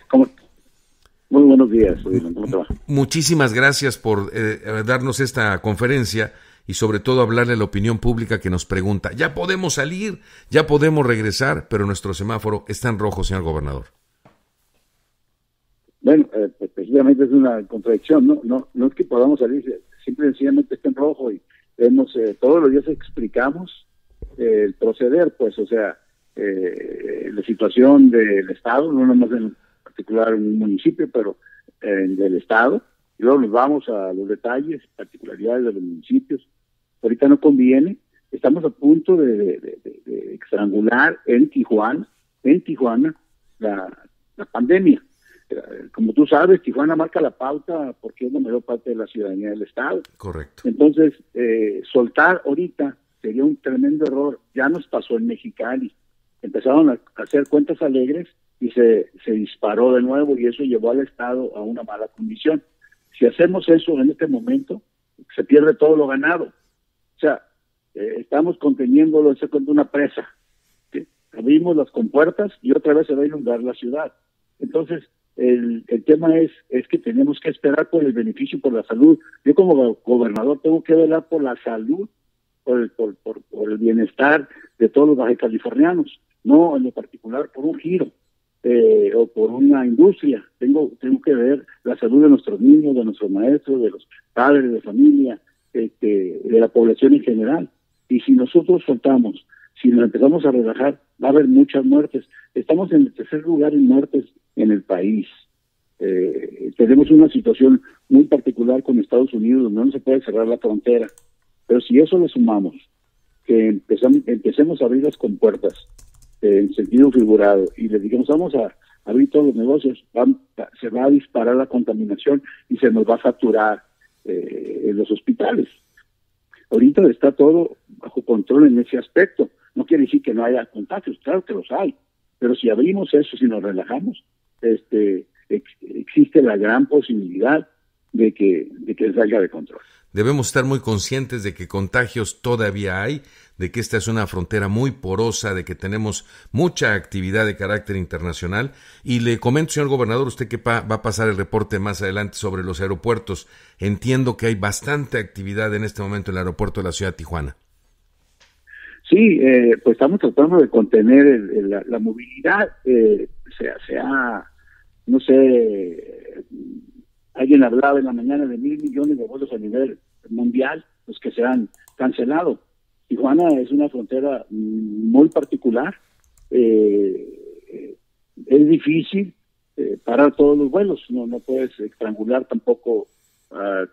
Muy buenos días, ¿cómo Muchísimas gracias por eh, darnos esta conferencia y sobre todo hablarle a la opinión pública que nos pregunta. Ya podemos salir, ya podemos regresar, pero nuestro semáforo está en rojo, señor gobernador. Bueno, eh, pues, es una contradicción, ¿no? No, es que podamos salir, simple sencillamente está en rojo y eh, todos los días explicamos eh, el proceder, pues, o sea, eh, la situación del Estado, no nomás en particular un municipio, pero en del Estado, y luego nos vamos a los detalles, particularidades de los municipios. Ahorita no conviene, estamos a punto de, de, estrangular en Tijuana, en Tijuana, la pandemia. Eh, como tú sabes, Tijuana marca la pauta porque es la mayor parte de la ciudadanía del Estado. Correcto. Entonces, eh, soltar ahorita sería un tremendo error. Ya nos pasó en Mexicali. Empezaron a hacer cuentas alegres y se, se disparó de nuevo y eso llevó al Estado a una mala condición. Si hacemos eso en este momento, se pierde todo lo ganado. O sea, eh, estamos conteniéndolo en de una presa. Abrimos las compuertas y otra vez se va a inundar la ciudad. Entonces, el, el, tema es, es que tenemos que esperar por el beneficio por la salud. Yo como gobernador tengo que velar por la salud, por el, por, el bienestar de todos los californianos no en lo particular por un giro eh, o por una industria. Tengo, tengo que ver la salud de nuestros niños, de nuestros maestros, de los padres de familia, este, de la población en general. Y si nosotros soltamos, si nos empezamos a relajar, va a haber muchas muertes. Estamos en el tercer lugar en muertes en el país. Eh, tenemos una situación muy particular con Estados Unidos, donde no se puede cerrar la frontera. Pero si eso le sumamos, que empecemos a abrir las compuertas eh, en sentido figurado y le digamos, vamos a abrir todos los negocios, se va a disparar la contaminación y se nos va a saturar eh, en los hospitales. Ahorita está todo bajo control en ese aspecto. No quiere decir que no haya contagios, claro que los hay, pero si abrimos eso, si nos relajamos, este, existe la gran posibilidad de que, de que salga de control. Debemos estar muy conscientes de que contagios todavía hay, de que esta es una frontera muy porosa, de que tenemos mucha actividad de carácter internacional. Y le comento, señor gobernador, usted que va a pasar el reporte más adelante sobre los aeropuertos. Entiendo que hay bastante actividad en este momento en el aeropuerto de la ciudad de Tijuana. Sí, eh, pues estamos tratando de contener la, movilidad. Eh, sea se no sé, alguien hablaba en la mañana de mil millones de vuelos a nivel mundial, los pues, que se han cancelado. Tijuana es una frontera muy particular, eh, es difícil eh, parar todos los vuelos, no, no puedes estrangular tampoco a,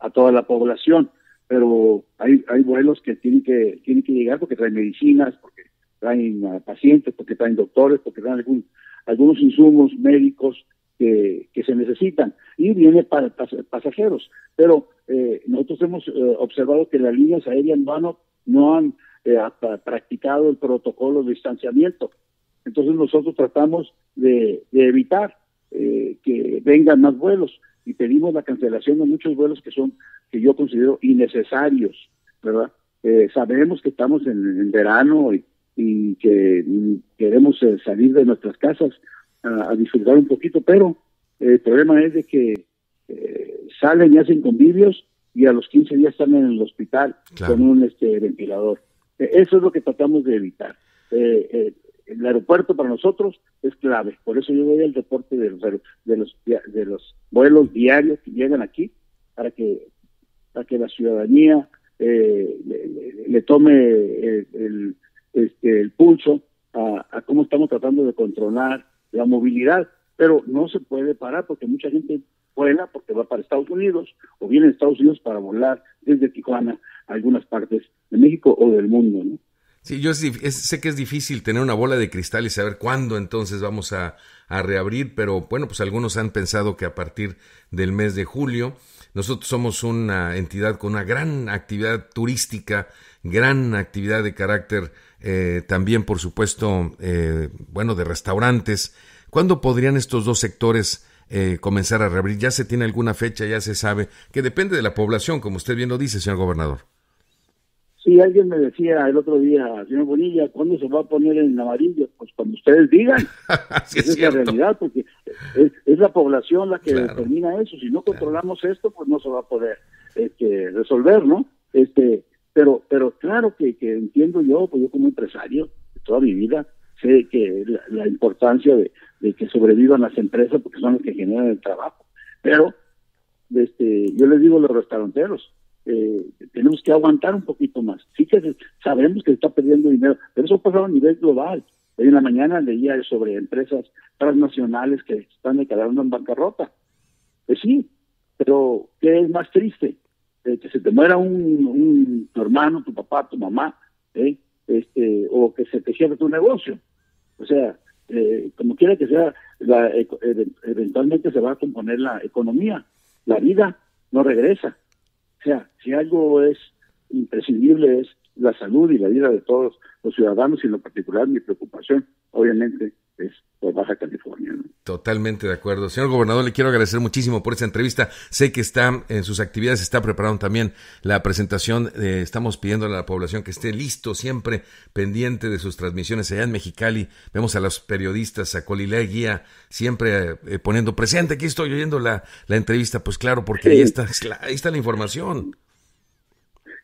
a toda la población, pero hay, hay vuelos que tienen que tienen que llegar porque traen medicinas, porque traen pacientes, porque traen doctores, porque traen algún, algunos insumos médicos que, se necesitan y viene para pasajeros. Pero eh, nosotros hemos eh, observado que las líneas aéreas no, han eh, practicado el protocolo de distanciamiento. Entonces nosotros tratamos de, evitar eh, que vengan más vuelos y pedimos la cancelación de muchos vuelos que son que yo considero innecesarios, ¿verdad? sabemos que estamos en, en verano y y que queremos eh, salir de nuestras casas a, disfrutar un poquito, pero eh, el problema es de que eh, salen y hacen convivios y a los 15 días están en el hospital con un este, ventilador. E, eso es lo que tratamos de evitar. el aeropuerto para nosotros es clave, por eso yo doy el reporte de los, de los, de los vuelos diarios que llegan aquí para que, para que la ciudadanía le, tome el este, el pulso a, cómo estamos tratando de controlar la movilidad, pero no se puede parar porque mucha gente vuela porque va para Estados Unidos o viene a Estados Unidos para volar desde Tijuana a algunas partes de México o del mundo, ¿no? Sí, yo sé que es difícil tener una bola de cristal y saber cuándo entonces vamos a, a, reabrir, pero bueno, pues algunos han pensado que a partir del mes de julio, nosotros somos una entidad con una gran actividad turística, gran actividad de carácter eh, también por supuesto, eh, bueno, de restaurantes. ¿Cuándo podrían estos dos sectores eh, comenzar a reabrir? ¿Ya se tiene alguna fecha? ¿Ya se sabe? Que depende de la población, como usted bien lo dice, señor gobernador. Sí, alguien me decía el otro día, señor Bonilla, ¿cuándo se va a poner en amarillo? Pues cuando ustedes digan. es, la realidad, porque es, la población la que determina eso. Si no controlamos esto, pues no se va a poder este, resolver, ¿no? Este, pero, pero claro que, entiendo yo, pues yo como empresario de toda mi vida, sé que la, importancia de, que sobrevivan las empresas porque son las que generan el trabajo. Pero este, yo les digo a los restauranteros, eh, tenemos que aguantar un poquito más. Sí que sabemos que se está perdiendo dinero, pero eso pasado a nivel global. Hoy en la mañana leía sobre empresas transnacionales que están declarando en bancarrota. Pues sí, pero ¿qué es más triste? que se te muera un, un, tu hermano, tu papá, tu mamá, ¿eh? este, o que se te cierre tu negocio. O sea, eh, como quiera que sea, la, eventualmente se va a componer la economía, la vida no regresa. O sea, si algo es imprescindible es la salud y la vida de todos los ciudadanos y en lo particular mi preocupación, obviamente, Baja California. Totalmente de acuerdo. Señor gobernador, le quiero agradecer muchísimo por esta entrevista. Sé que está en sus actividades, está preparando también la presentación. Eh, estamos pidiendo a la población que esté listo, siempre pendiente de sus transmisiones allá en Mexicali. Vemos a los periodistas, a Colilea Guía, siempre eh, eh, poniendo presente. Aquí estoy oyendo la, la entrevista. Pues claro, porque ahí, está, ahí está la información.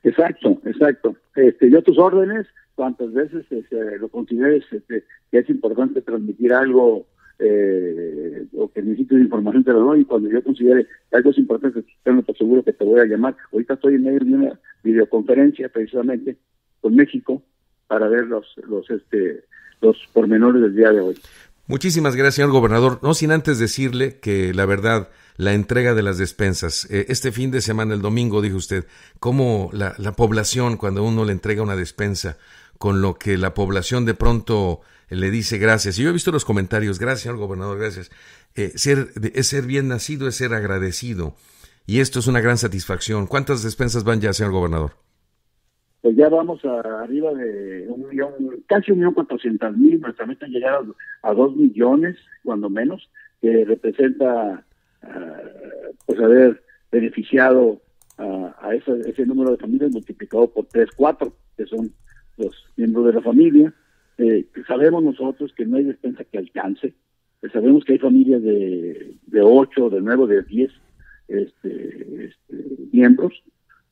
Exacto, exacto. Este, yo a tus órdenes Cuántas veces este, lo consideres este, que es importante transmitir algo eh, o que necesites información te lo doy y cuando yo considere algo es importante seguro que te voy a llamar ahorita estoy en medio de una videoconferencia precisamente con México para ver los los este los pormenores del día de hoy Muchísimas gracias, señor gobernador. No sin antes decirle que la verdad, la entrega de las despensas, eh, este fin de semana, el domingo, dijo usted, cómo la, la población, cuando uno le entrega una despensa, con lo que la población de pronto le dice gracias. Y yo he visto los comentarios, gracias, señor gobernador, gracias. Eh, ser, es ser bien nacido, es ser agradecido. Y esto es una gran satisfacción. ¿Cuántas despensas van ya, señor gobernador? Pues ya vamos a arriba de un millón, casi un millón cuatrocientos mil. Nuestra a, dos millones, cuando menos, que representa, ah, pues haber beneficiado a, ese, ese número de familias multiplicado por tres, cuatro, que son los miembros de la familia. Eh, sabemos nosotros que no hay despensa que alcance. Eh, sabemos que hay familias de, de 8, de nuevo de diez este, este miembros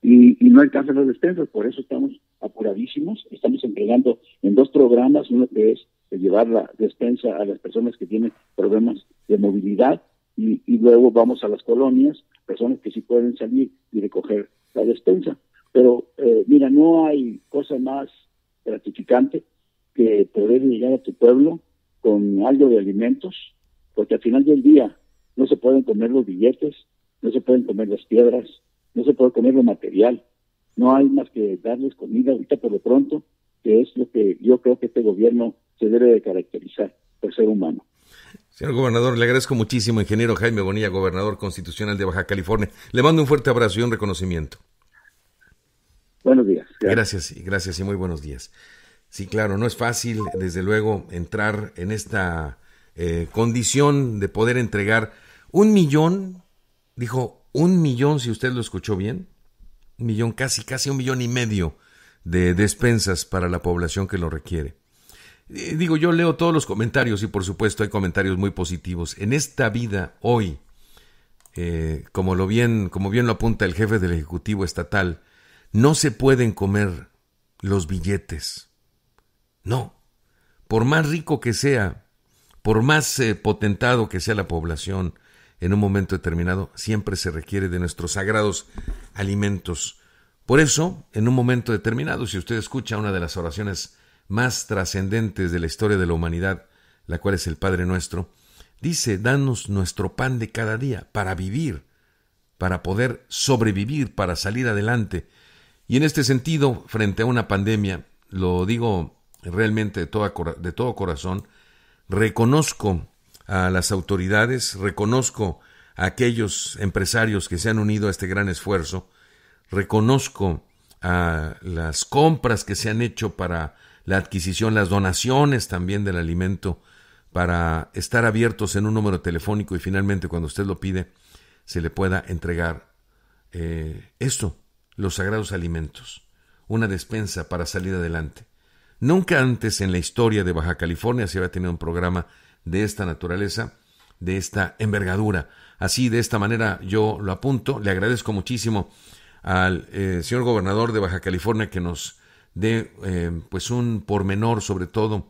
y, no alcanzan las despensas. Por eso estamos apuradísimos. Estamos entregando en dos programas, uno que es llevar la despensa a las personas que tienen problemas de movilidad y, luego vamos a las colonias, personas que sí pueden salir y recoger la despensa. Pero eh, mira, no hay cosa más gratificante que poder llegar a tu pueblo con algo de alimentos, porque al final del día no se pueden comer los billetes, no se pueden comer las piedras, no se puede comer lo material. No hay más que darles comida ahorita por lo pronto, que es lo que yo creo que este gobierno se debe de caracterizar por ser humano. Señor gobernador, le agradezco muchísimo, ingeniero Jaime Bonilla, gobernador constitucional de Baja California. Le mando un fuerte abrazo y un reconocimiento. Buenos días. Gracias, y gracias y muy buenos días. Sí, claro, no es fácil, desde luego, entrar en esta eh, condición de poder entregar un millón, dijo un millón, si usted lo escuchó bien, un millón, casi, casi un millón y medio de despensas para la población que lo requiere. Eh, digo, yo leo todos los comentarios y por supuesto hay comentarios muy positivos. En esta vida, hoy, eh, como, lo bien, como bien lo apunta el jefe del Ejecutivo Estatal, no se pueden comer los billetes. No. Por más rico que sea, por más eh, potentado que sea la población, en un momento determinado siempre se requiere de nuestros sagrados alimentos. Por eso, en un momento determinado, si usted escucha una de las oraciones más trascendentes de la historia de la humanidad, la cual es el Padre nuestro, dice, danos nuestro pan de cada día para vivir, para poder sobrevivir, para salir adelante, y en este sentido, frente a una pandemia, lo digo realmente de, de todo corazón, reconozco a las autoridades, reconozco a aquellos empresarios que se han unido a este gran esfuerzo, reconozco a las compras que se han hecho para la adquisición, las donaciones también del alimento, para estar abiertos en un número telefónico y finalmente cuando usted lo pide, se le pueda entregar eh, esto los sagrados alimentos, una despensa para salir adelante. Nunca antes en la historia de Baja California se había tenido un programa de esta naturaleza, de esta envergadura. Así, de esta manera, yo lo apunto. Le agradezco muchísimo al eh, señor gobernador de Baja California que nos dé eh, pues un pormenor sobre todo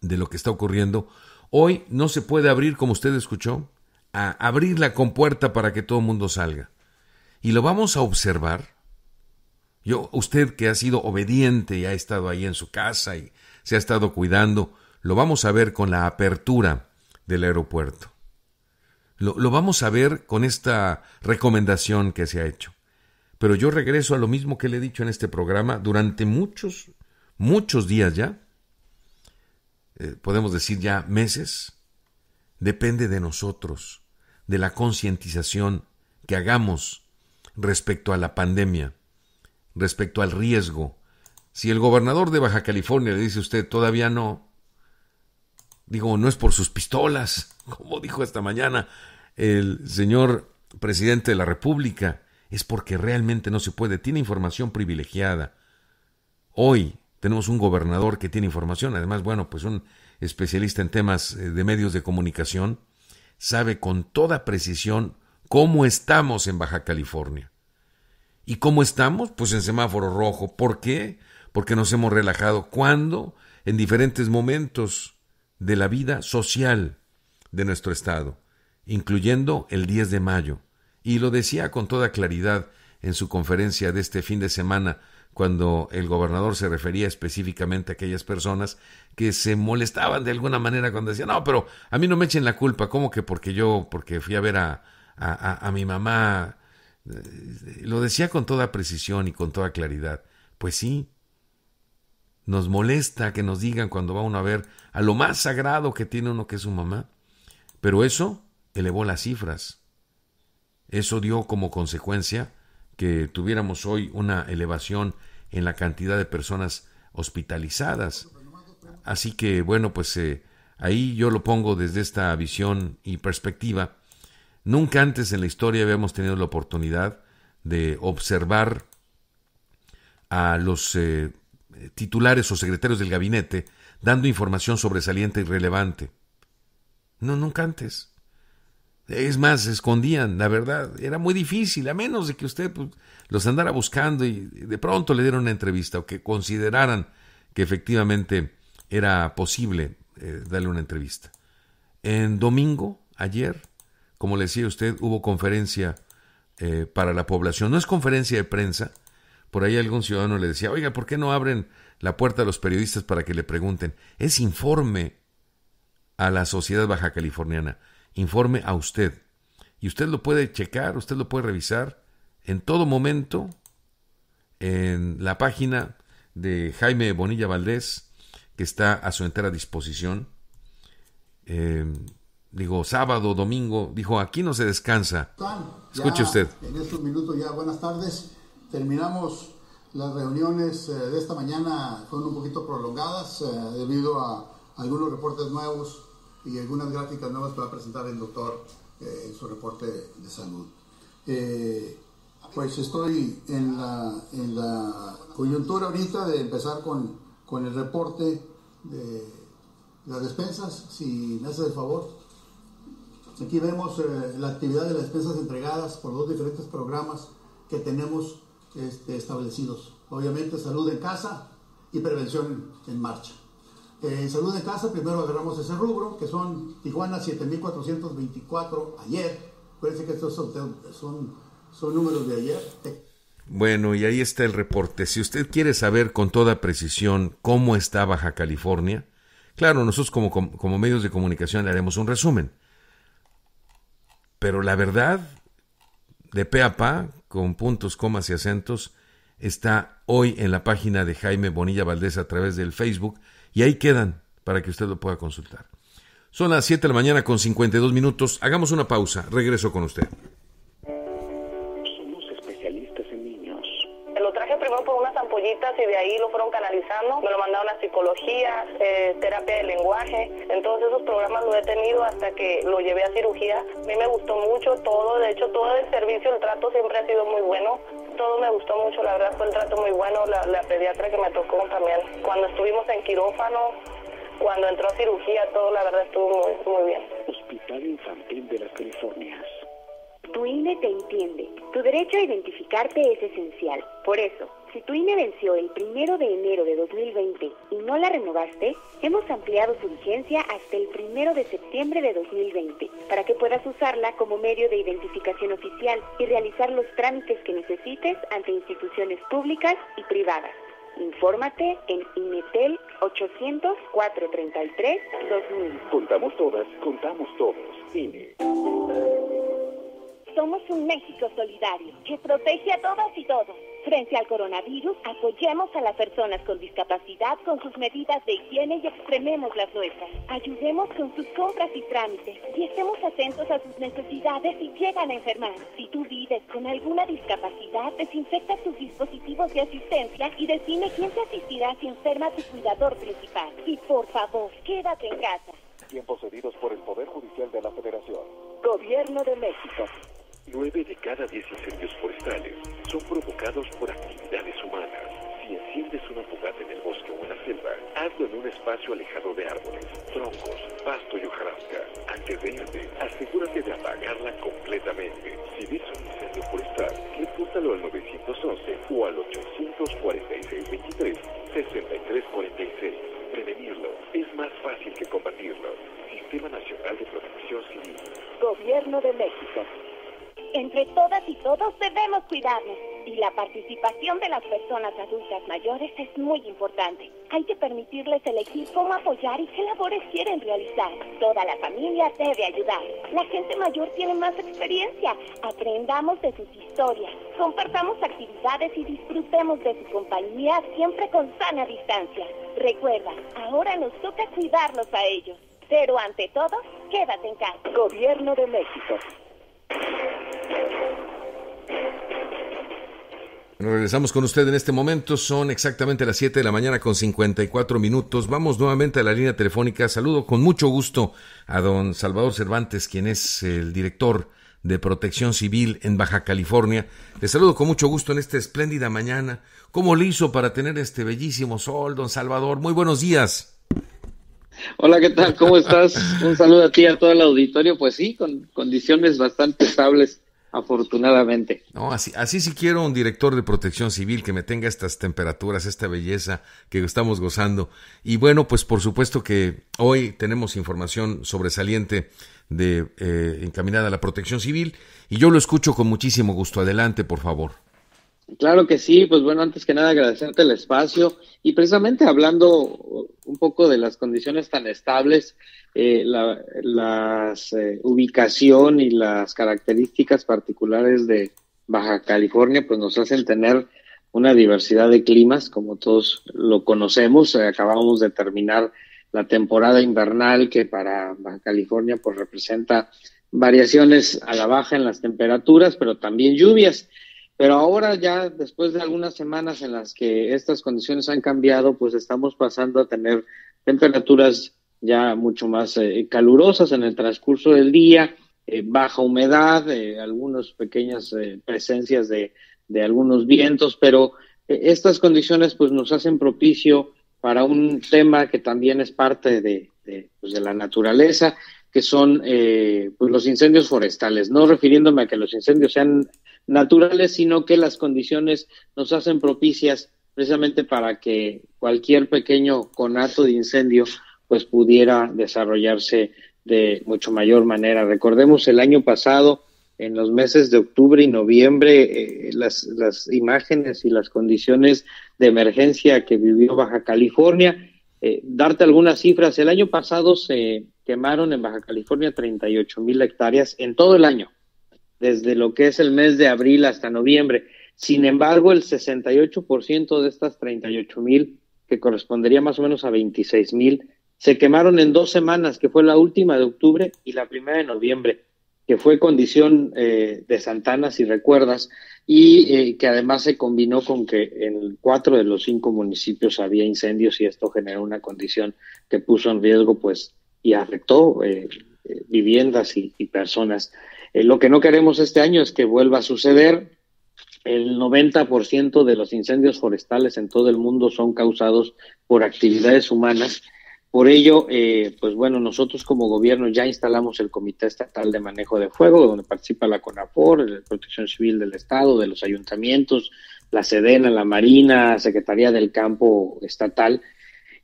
de lo que está ocurriendo. Hoy no se puede abrir, como usted escuchó, a abrir la compuerta para que todo el mundo salga. Y lo vamos a observar yo, usted que ha sido obediente y ha estado ahí en su casa y se ha estado cuidando, lo vamos a ver con la apertura del aeropuerto. Lo, vamos a ver con esta recomendación que se ha hecho. Pero yo regreso a lo mismo que le he dicho en este programa durante muchos, muchos días ya, eh, podemos decir ya meses, depende de nosotros, de la concientización que hagamos respecto a la pandemia respecto al riesgo. Si el gobernador de Baja California le dice a usted todavía no, digo, no es por sus pistolas, como dijo esta mañana el señor presidente de la República, es porque realmente no se puede, tiene información privilegiada. Hoy tenemos un gobernador que tiene información, además, bueno, pues un especialista en temas eh, de medios de comunicación, sabe con toda precisión cómo estamos en Baja California. ¿Y cómo estamos? Pues en semáforo rojo. ¿Por qué? Porque nos hemos relajado. ¿Cuándo? En diferentes momentos de la vida social de nuestro Estado, incluyendo el 10 de mayo. Y lo decía con toda claridad en su conferencia de este fin de semana, cuando el gobernador se refería específicamente a aquellas personas que se molestaban de alguna manera cuando decían, no, pero a mí no me echen la culpa, ¿cómo que porque yo, porque fui a ver a, a mi mamá eh, lo decía con toda precisión y con toda claridad. Pues sí, nos molesta que nos digan cuando va uno a ver a lo más sagrado que tiene uno que es su mamá. Pero eso elevó las cifras. Eso dio como consecuencia que tuviéramos hoy una elevación en la cantidad de personas hospitalizadas. Así que bueno, pues eh, ahí yo lo pongo desde esta visión y perspectiva Nunca antes en la historia habíamos tenido la oportunidad de observar a los eh, titulares o secretarios del gabinete dando información sobresaliente y relevante. No, nunca antes. Es más, se escondían, la verdad. Era muy difícil, a menos de que usted pues, los andara buscando y de pronto le dieron una entrevista o que consideraran que efectivamente era posible eh, darle una entrevista. En domingo, ayer, como le decía usted, hubo conferencia eh, para la población. No es conferencia de prensa. Por ahí algún ciudadano le decía, oiga, ¿por qué no abren la puerta a los periodistas para que le pregunten? Es informe a la sociedad baja californiana, informe a usted. Y usted lo puede checar, usted lo puede revisar en todo momento en la página de Jaime Bonilla Valdés, que está a su entera disposición. Eh, digo, sábado, domingo, dijo, aquí no se descansa. Escuche usted. En estos minutos ya, buenas tardes. Terminamos las reuniones eh, de esta mañana, Con un poquito prolongadas eh, debido a algunos reportes nuevos y algunas gráficas nuevas que va a presentar el doctor eh, en su reporte de salud. pues estoy en la, en la coyuntura ahorita de empezar con, con el reporte de las despensas, si me hace el favor. Aquí vemos eh, la actividad de las despensas entregadas por dos diferentes programas que tenemos este, establecidos. Obviamente salud en casa y prevención en marcha. Eh, salud en casa primero agarramos ese rubro, que son Tijuana 7.424 ayer. Parece que estos son, números de ayer. Bueno, y ahí está el reporte. Si usted quiere saber con toda precisión cómo está Baja California, claro, nosotros como, como medios de comunicación le haremos un resumen pero la verdad, de pe a pa, con puntos, comas y acentos, está hoy en la página de Jaime Bonilla Valdés a través del Facebook y ahí quedan para que usted lo pueda consultar. Son las 7 de la mañana con 52 minutos. Hagamos una pausa. Regreso con usted. y de ahí lo fueron canalizando. Me lo mandaron a psicología, eh, terapia de lenguaje. Entonces esos programas lo he tenido hasta que lo llevé a cirugía. A mí me gustó mucho todo, de hecho todo el servicio, el trato siempre ha sido muy bueno. Todo me gustó mucho, la verdad fue el trato muy bueno, la, pediatra que me tocó también. Cuando estuvimos en quirófano, cuando entró a cirugía, todo la verdad estuvo muy, muy bien. Hospital Infantil de las Californias. Tu INE te entiende. Tu derecho a identificarte es esencial. Por eso, si tu INE venció el 1 de enero de 2020 y no la renovaste, hemos ampliado su vigencia hasta el 1 de septiembre de 2020 para que puedas usarla como medio de identificación oficial y realizar los trámites que necesites ante instituciones públicas y privadas. Infórmate en INETEL 800-433-2000. Contamos todas, contamos todos. INE. Somos un México solidario que protege a todas y todos. Frente al coronavirus, apoyemos a las personas con discapacidad con sus medidas de higiene y extrememos las nuestras. Ayudemos con sus compras y trámites y estemos atentos a sus necesidades si llegan a enfermar. Si tú vives con alguna discapacidad, desinfecta tus dispositivos de asistencia y define quién te asistirá si enferma tu cuidador principal. Y por favor, quédate en casa. Tiempos cedidos por el Poder Judicial de la Federación. Gobierno de México. 9 de cada 10 incendios forestales son provocados por actividades humanas. Si enciendes una fogata en el bosque o en la selva, hazlo en un espacio alejado de árboles, troncos, pasto y hojarasca. Antes de irte, asegúrate de apagarla completamente. Si ves un incendio forestal, repúntalo al 911 o al 840. participación de las personas adultas mayores es muy importante. Hay que permitirles elegir cómo apoyar y qué labores quieren realizar. Toda la familia debe ayudar. La gente mayor tiene más experiencia. Aprendamos de sus historias, compartamos actividades y disfrutemos de su compañía siempre con sana distancia. Recuerda, ahora nos toca cuidarnos a ellos. Pero ante todo, quédate en casa. Gobierno de México. Regresamos con usted en este momento, son exactamente las 7 de la mañana con 54 minutos. Vamos nuevamente a la línea telefónica. Saludo con mucho gusto a don Salvador Cervantes, quien es el director de Protección Civil en Baja California. Le saludo con mucho gusto en esta espléndida mañana. ¿Cómo le hizo para tener este bellísimo sol, don Salvador? Muy buenos días. Hola, ¿qué tal? ¿Cómo estás? Un saludo a ti y a todo el auditorio. Pues sí, con condiciones bastante estables afortunadamente. No, así, así sí quiero un director de protección civil que me tenga estas temperaturas, esta belleza que estamos gozando. Y bueno, pues por supuesto que hoy tenemos información sobresaliente de eh, encaminada a la protección civil y yo lo escucho con muchísimo gusto. Adelante, por favor. Claro que sí, pues bueno, antes que nada agradecerte el espacio y precisamente hablando un poco de las condiciones tan estables, eh, la, eh, ubicación y las características particulares de Baja California, pues nos hacen tener una diversidad de climas, como todos lo conocemos. Eh, acabamos de terminar la temporada invernal que para Baja California pues representa variaciones a la baja en las temperaturas, pero también lluvias. Pero ahora ya, después de algunas semanas en las que estas condiciones han cambiado, pues estamos pasando a tener temperaturas ya mucho más eh, calurosas en el transcurso del día, eh, baja humedad, eh, algunas pequeñas presencias de, algunos vientos, pero estas condiciones pues nos hacen propicio para un tema que también es parte de, pues, la naturaleza, que son pues, los incendios forestales, no refiriéndome a que los incendios sean naturales, sino que las condiciones nos hacen propicias precisamente para que cualquier pequeño conato de incendio pues pudiera desarrollarse de mucho mayor manera. Recordemos el año pasado, en los meses de octubre y noviembre, eh, las, las, imágenes y las condiciones de emergencia que vivió Baja California. Eh, darte algunas cifras, el año pasado se quemaron en Baja California 38 mil hectáreas en todo el año, desde lo que es el mes de abril hasta noviembre. Sin embargo, el 68% de estas 38 mil, que correspondería más o menos a 26 mil, se quemaron en dos semanas, que fue la última de octubre y la primera de noviembre, que fue condición eh, de Santana, si recuerdas, y eh, que además se combinó con que en cuatro de los cinco municipios había incendios y esto generó una condición que puso en riesgo, pues, y afectó eh, viviendas y, y personas. lo que no queremos este año es que vuelva a suceder. El 90% de los incendios forestales en todo el mundo son causados por actividades humanas por ello, eh, pues bueno, nosotros como gobierno ya instalamos el Comité Estatal de Manejo de Fuego, donde participa la CONAFOR, la Protección Civil del Estado, de los ayuntamientos, la SEDENA, la Marina, Secretaría del Campo Estatal.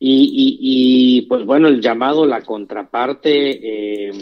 Y, pues bueno, el llamado, la contraparte eh,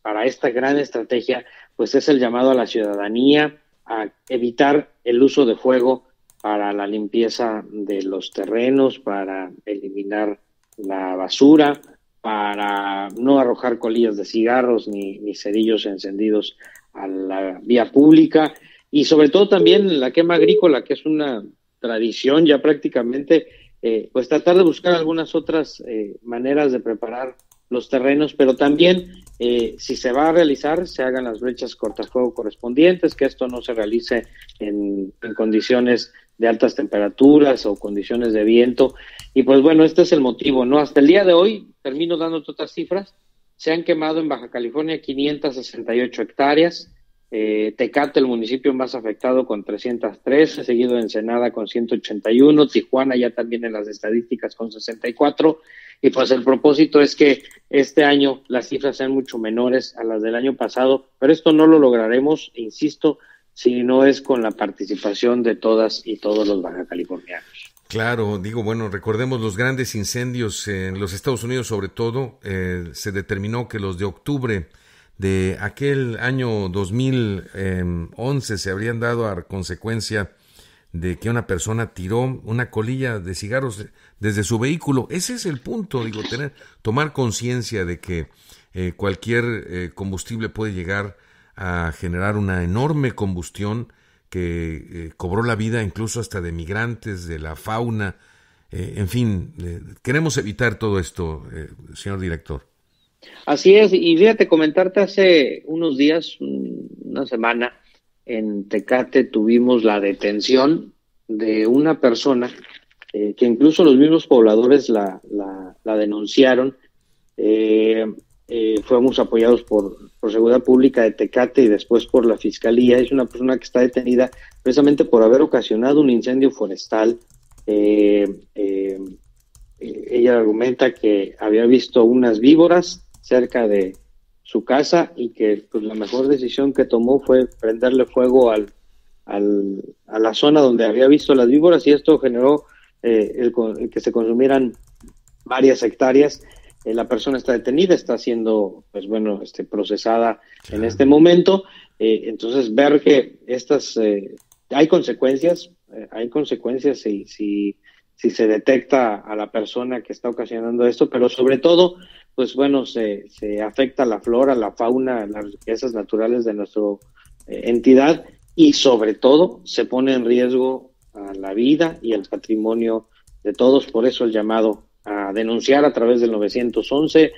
para esta gran estrategia, pues es el llamado a la ciudadanía a evitar el uso de fuego para la limpieza de los terrenos, para eliminar la basura, para no arrojar colillas de cigarros ni, cerillos encendidos a la vía pública y sobre todo también la quema agrícola, que es una tradición ya prácticamente, eh, pues tratar de buscar algunas otras eh, maneras de preparar los terrenos, pero también eh, si se va a realizar, se hagan las brechas cortafuego correspondientes, que esto no se realice en, en condiciones de altas temperaturas o condiciones de viento. Y pues bueno, este es el motivo, ¿no? Hasta el día de hoy, termino dando otras cifras, se han quemado en Baja California 568 hectáreas, eh, Tecate, el municipio más afectado, con 303, seguido Ensenada con 181, Tijuana ya también en las estadísticas con 64. Y pues el propósito es que este año las cifras sean mucho menores a las del año pasado, pero esto no lo lograremos, insisto, si no es con la participación de todas y todos los baja Claro, digo, bueno, recordemos los grandes incendios en los Estados Unidos, sobre todo, eh, se determinó que los de octubre de aquel año 2011 em, se habrían dado a consecuencia de que una persona tiró una colilla de cigarros desde su vehículo. Ese es el punto, digo, tener, tomar conciencia de que eh, cualquier eh, combustible puede llegar a generar una enorme combustión que eh, cobró la vida incluso hasta de migrantes, de la fauna, eh, en fin, eh, queremos evitar todo esto, señor director. Así es, y fíjate, comentarte hace unos días, una semana, en Tecate tuvimos la detención de una persona que incluso los mismos pobladores la, denunciaron. Eh, eh, fuimos apoyados por, Seguridad Pública de Tecate y después por la Fiscalía. Es una persona que está detenida precisamente por haber ocasionado un incendio forestal. Eh, eh, ella argumenta que había visto unas víboras cerca de su casa y que pues, la mejor decisión que tomó fue prenderle fuego al, a la zona donde había visto las víboras y esto generó el que se consumieran varias hectáreas eh, la persona está detenida, está siendo, pues bueno, este, procesada en este momento. Eh, entonces, ver que estas, eh, hay consecuencias, hay consecuencias si, si, si, se detecta a la persona que está ocasionando esto, pero sobre todo, pues bueno, se, se afecta la flora, la fauna, las riquezas naturales de nuestra entidad y sobre todo se pone en riesgo a la vida y el patrimonio de todos, por eso el llamado a denunciar a través del 911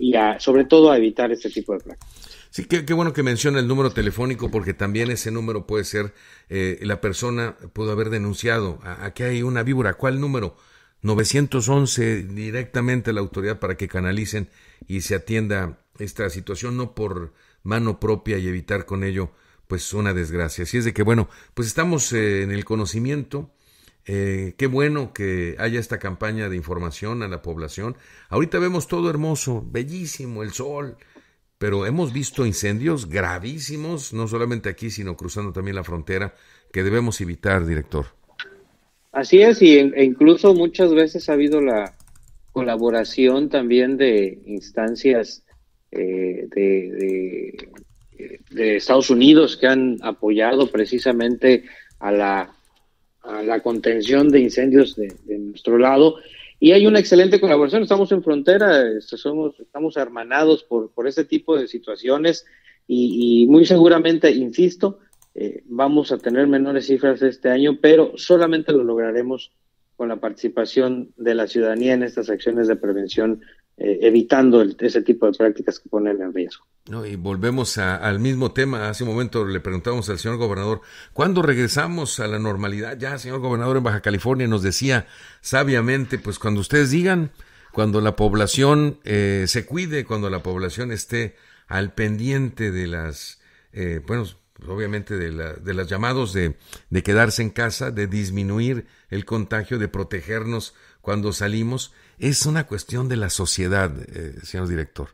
y sobre todo a evitar este tipo de prácticas. Sí, qué, bueno que menciona el número telefónico porque también ese número puede ser, eh, la persona pudo haber denunciado, aquí hay una víbora, ¿cuál número? 911 directamente a la autoridad para que canalicen y se atienda esta situación, no por mano propia y evitar con ello pues una desgracia. Así es de que bueno, pues estamos eh, en el conocimiento, eh, qué bueno que haya esta campaña de información a la población. Ahorita vemos todo hermoso, bellísimo, el sol, pero hemos visto incendios gravísimos, no solamente aquí, sino cruzando también la frontera, que debemos evitar, director. Así es, y, e incluso muchas veces ha habido la colaboración también de instancias eh, de Estados Unidos que han apoyado precisamente a la a la contención de incendios de, nuestro lado. Y hay una excelente colaboración, estamos en frontera, este, somos, estamos hermanados por, por este tipo de situaciones y, muy seguramente, insisto, eh, vamos a tener menores cifras este año, pero solamente lo lograremos con la participación de la ciudadanía en estas acciones de prevención eh, evitando ese tipo de prácticas que ponen en riesgo. No, y volvemos al mismo tema. Hace un momento le preguntamos al señor gobernador, ¿cuándo regresamos a la normalidad? Ya, señor gobernador, en Baja California nos decía sabiamente, pues cuando ustedes digan, cuando la población eh, se cuide, cuando la población esté al pendiente de las, eh, bueno, pues, obviamente de, la, de las llamados de quedarse en casa, de disminuir el contagio, de protegernos cuando salimos es una cuestión de la sociedad, eh, señor director.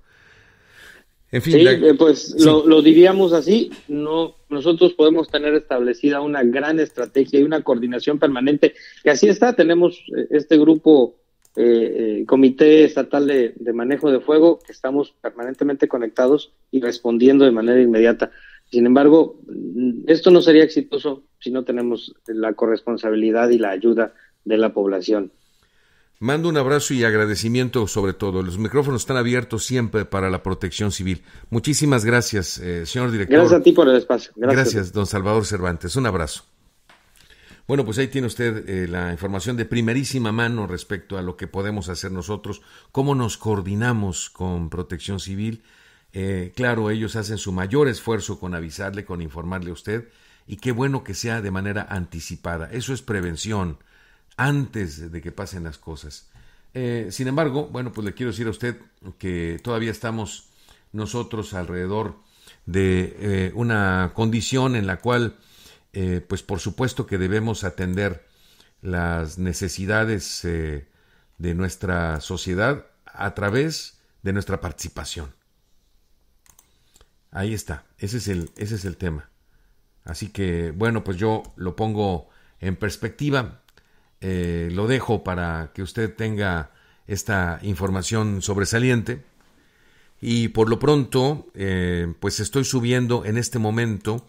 En fin, eh, pues Lo, diríamos así, no, nosotros podemos tener establecida una gran estrategia y una coordinación permanente, Y así está, tenemos eh, este grupo, Comité Estatal de, de, Manejo de Fuego, que estamos permanentemente conectados y respondiendo de manera inmediata. Sin embargo, mm, esto no sería exitoso si no tenemos la corresponsabilidad y la ayuda de la población. Mando un abrazo y agradecimiento sobre todo. Los micrófonos están abiertos siempre para la protección civil. Muchísimas gracias, eh, señor director. Gracias a ti por el espacio. Gracias. don Salvador Cervantes. Un abrazo. Bueno, pues ahí tiene usted eh, la información de primerísima mano respecto a lo que podemos hacer nosotros, cómo nos coordinamos con protección civil. Eh, claro, ellos hacen su mayor esfuerzo con avisarle, con informarle a usted, y qué bueno que sea de manera anticipada. Eso es prevención antes de que pasen las cosas. Eh, sin embargo, bueno, pues le quiero decir a usted que todavía estamos nosotros alrededor de eh, una condición en la cual, eh, pues por supuesto que debemos atender las necesidades de nuestra sociedad a través de nuestra participación. Ahí está, ese es el, ese es el tema. Así que, bueno, pues yo lo pongo en perspectiva eh, lo dejo para que usted tenga esta información sobresaliente. Y por lo pronto, eh, pues estoy subiendo en este momento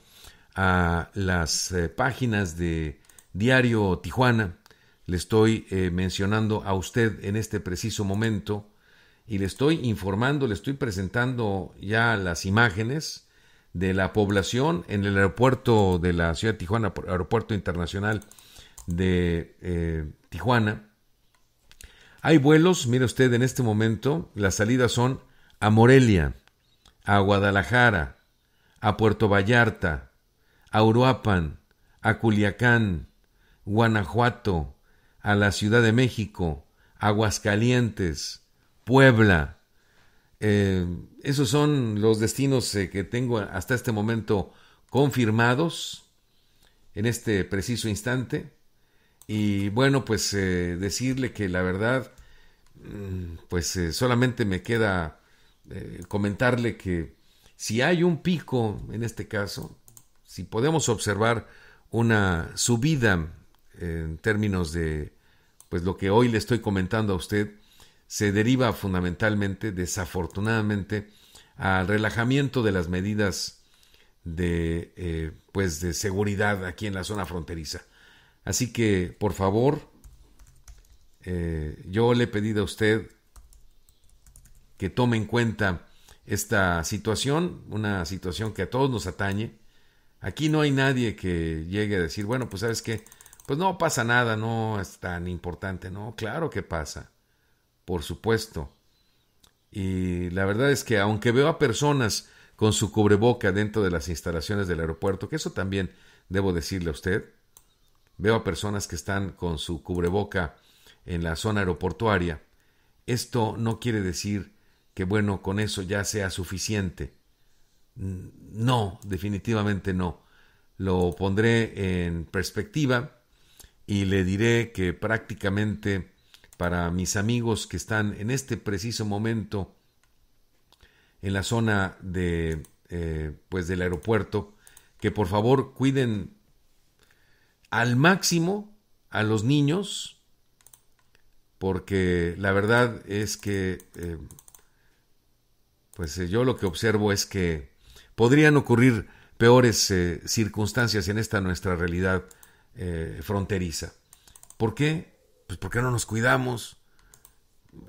a las eh, páginas de Diario Tijuana. Le estoy mencionando a usted en este preciso momento y le estoy informando, le estoy presentando ya las imágenes de la población en el aeropuerto de la ciudad de Tijuana, Aeropuerto Internacional de eh, Tijuana. Hay vuelos, mire usted, en este momento las salidas son a Morelia, a Guadalajara, a Puerto Vallarta, a Uruapan, a Culiacán, Guanajuato, a la Ciudad de México, Aguascalientes, Puebla. Eh, esos son los destinos eh, que tengo hasta este momento confirmados en este preciso instante. Y bueno, pues eh, decirle que la verdad, mm, pues eh, solamente me queda eh, comentarle que si hay un pico, en este caso, si podemos observar una subida en términos de pues lo que hoy le estoy comentando a usted, se deriva fundamentalmente, desafortunadamente, al relajamiento de las medidas de, pues de seguridad aquí en la zona fronteriza. Así que, por favor, eh, yo le he pedido a usted que tome en cuenta esta situación, una situación que a todos nos atañe. Aquí no hay nadie que llegue a decir, bueno, pues sabes qué, pues no pasa nada, no es tan importante, no, claro que pasa, por supuesto. Y la verdad es que aunque veo a personas con su cubreboca dentro de las instalaciones del aeropuerto, que eso también debo decirle a usted, veo a personas que están con su cubreboca en la zona aeroportuaria. Esto no quiere decir que, bueno, con eso ya sea suficiente. No, definitivamente no. Lo pondré en perspectiva y le diré que prácticamente para mis amigos que están en este preciso momento en la zona de eh, pues del aeropuerto que por favor cuiden al máximo a los niños, porque la verdad es que, eh, pues eh, yo lo que observo es que podrían ocurrir peores eh, circunstancias en esta nuestra realidad fronteriza. ¿Por qué? Pues porque no nos cuidamos.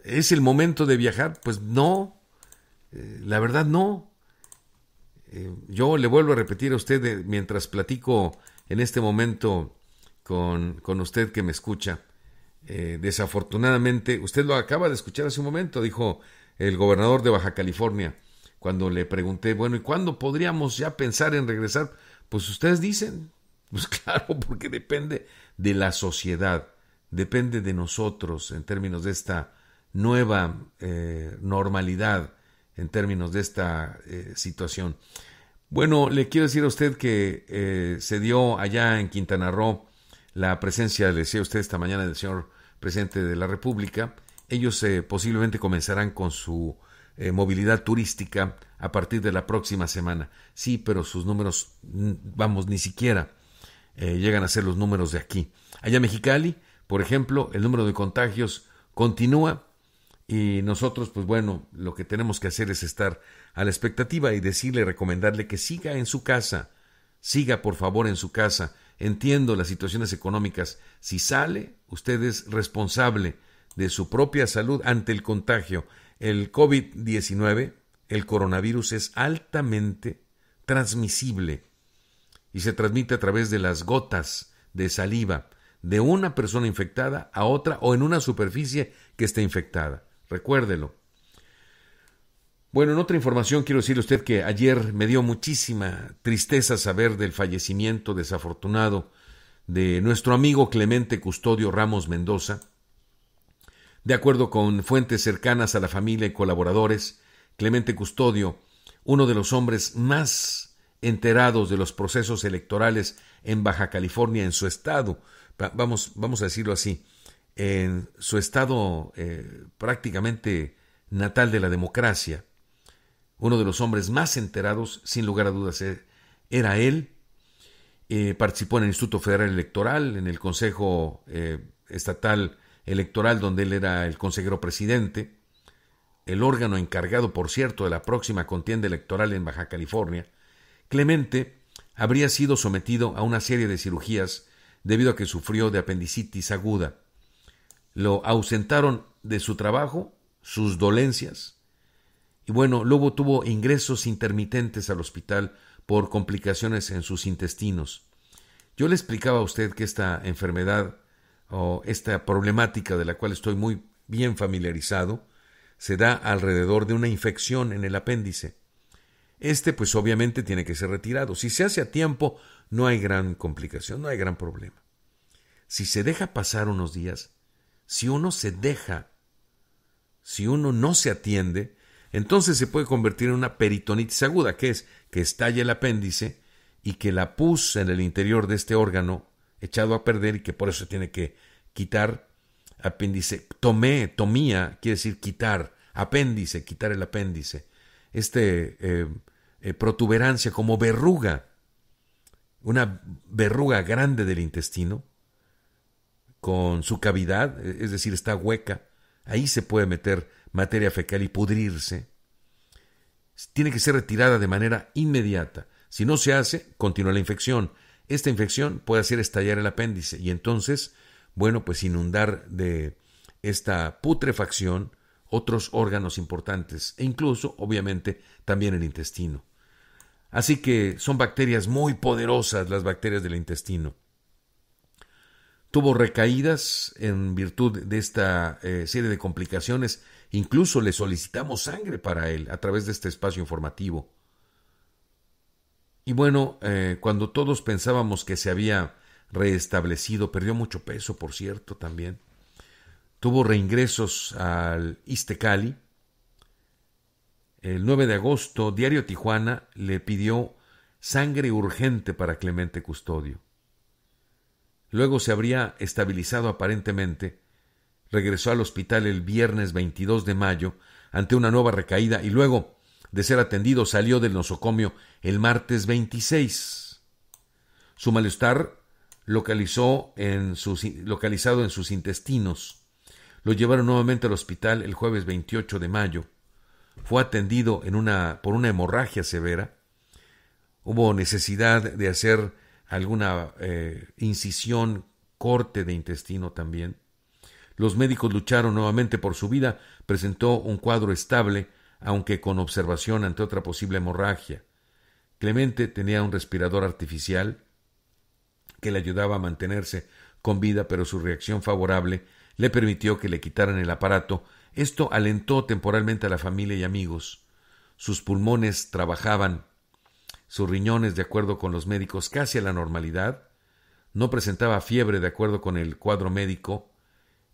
¿Es el momento de viajar? Pues no, la verdad no. yo le vuelvo a repetir a usted mientras platico en este momento con, usted que me escucha. Eh, desafortunadamente, usted lo acaba de escuchar hace un momento, dijo el gobernador de Baja California, cuando le pregunté, bueno, ¿y cuándo podríamos ya pensar en regresar? Pues ustedes dicen, pues claro, porque depende de la sociedad, depende de nosotros en términos de esta nueva eh, normalidad, en términos de esta eh, situación. Bueno, le quiero decir a usted que eh, se dio allá en Quintana Roo la presencia, le decía usted esta mañana, del señor presidente de la República. Ellos eh, posiblemente comenzarán con su eh, movilidad turística a partir de la próxima semana. Sí, pero sus números, vamos, ni siquiera llegan a ser los números de aquí. Allá en Mexicali, por ejemplo, el número de contagios continúa y nosotros, pues bueno, lo que tenemos que hacer es estar a la expectativa y decirle, recomendarle que siga en su casa, siga por favor en su casa, entiendo las situaciones económicas, si sale, usted es responsable de su propia salud ante el contagio. El COVID-19, el coronavirus, es altamente transmisible y se transmite a través de las gotas de saliva de una persona infectada a otra o en una superficie que esté infectada. Recuérdelo, bueno, en otra información quiero decirle a usted que ayer me dio muchísima tristeza saber del fallecimiento desafortunado de nuestro amigo Clemente Custodio Ramos Mendoza. De acuerdo con fuentes cercanas a la familia y colaboradores, Clemente Custodio, uno de los hombres más enterados de los procesos electorales en Baja California, en su estado, vamos, vamos a decirlo así, en su estado eh, prácticamente natal de la democracia, uno de los hombres más enterados, sin lugar a dudas, eh, era él. Eh, participó en el Instituto Federal Electoral, en el Consejo eh, Estatal Electoral, donde él era el consejero presidente, el órgano encargado, por cierto, de la próxima contienda electoral en Baja California. Clemente habría sido sometido a una serie de cirugías debido a que sufrió de apendicitis aguda. Lo ausentaron de su trabajo, sus dolencias, y bueno, luego tuvo ingresos intermitentes al hospital por complicaciones en sus intestinos. Yo le explicaba a usted que esta enfermedad o esta problemática de la cual estoy muy bien familiarizado se da alrededor de una infección en el apéndice. Este pues obviamente tiene que ser retirado. Si se hace a tiempo no hay gran complicación, no hay gran problema. Si se deja pasar unos días, si uno se deja, si uno no se atiende, entonces se puede convertir en una peritonitis aguda, que es que estalla el apéndice y que la pus en el interior de este órgano echado a perder y que por eso tiene que quitar apéndice. Tomé, tomía, quiere decir quitar, apéndice, quitar el apéndice. Este eh, eh, protuberancia como verruga, una verruga grande del intestino con su cavidad, e-, es decir, está hueca, ahí se puede meter materia fecal y pudrirse tiene que ser retirada de manera inmediata. Si no se hace, continúa la infección. Esta infección puede hacer estallar el apéndice y entonces, bueno, pues inundar de esta putrefacción otros órganos importantes e incluso, obviamente, también el intestino. Así que son bacterias muy poderosas las bacterias del intestino. Tuvo recaídas en virtud de esta eh, serie de complicaciones Incluso le solicitamos sangre para él a través de este espacio informativo. Y bueno, eh, cuando todos pensábamos que se había reestablecido, perdió mucho peso, por cierto, también. Tuvo reingresos al Istecali. El 9 de agosto, Diario Tijuana le pidió sangre urgente para Clemente Custodio. Luego se habría estabilizado aparentemente regresó al hospital el viernes 22 de mayo ante una nueva recaída y luego, de ser atendido, salió del nosocomio el martes 26. Su malestar localizó en localizado en sus intestinos. Lo llevaron nuevamente al hospital el jueves 28 de mayo. Fue atendido en una, por una hemorragia severa. Hubo necesidad de hacer alguna eh, incisión, corte de intestino también. Los médicos lucharon nuevamente por su vida, presentó un cuadro estable, aunque con observación ante otra posible hemorragia. Clemente tenía un respirador artificial que le ayudaba a mantenerse con vida, pero su reacción favorable le permitió que le quitaran el aparato. Esto alentó temporalmente a la familia y amigos. Sus pulmones trabajaban, sus riñones, de acuerdo con los médicos, casi a la normalidad. No presentaba fiebre, de acuerdo con el cuadro médico,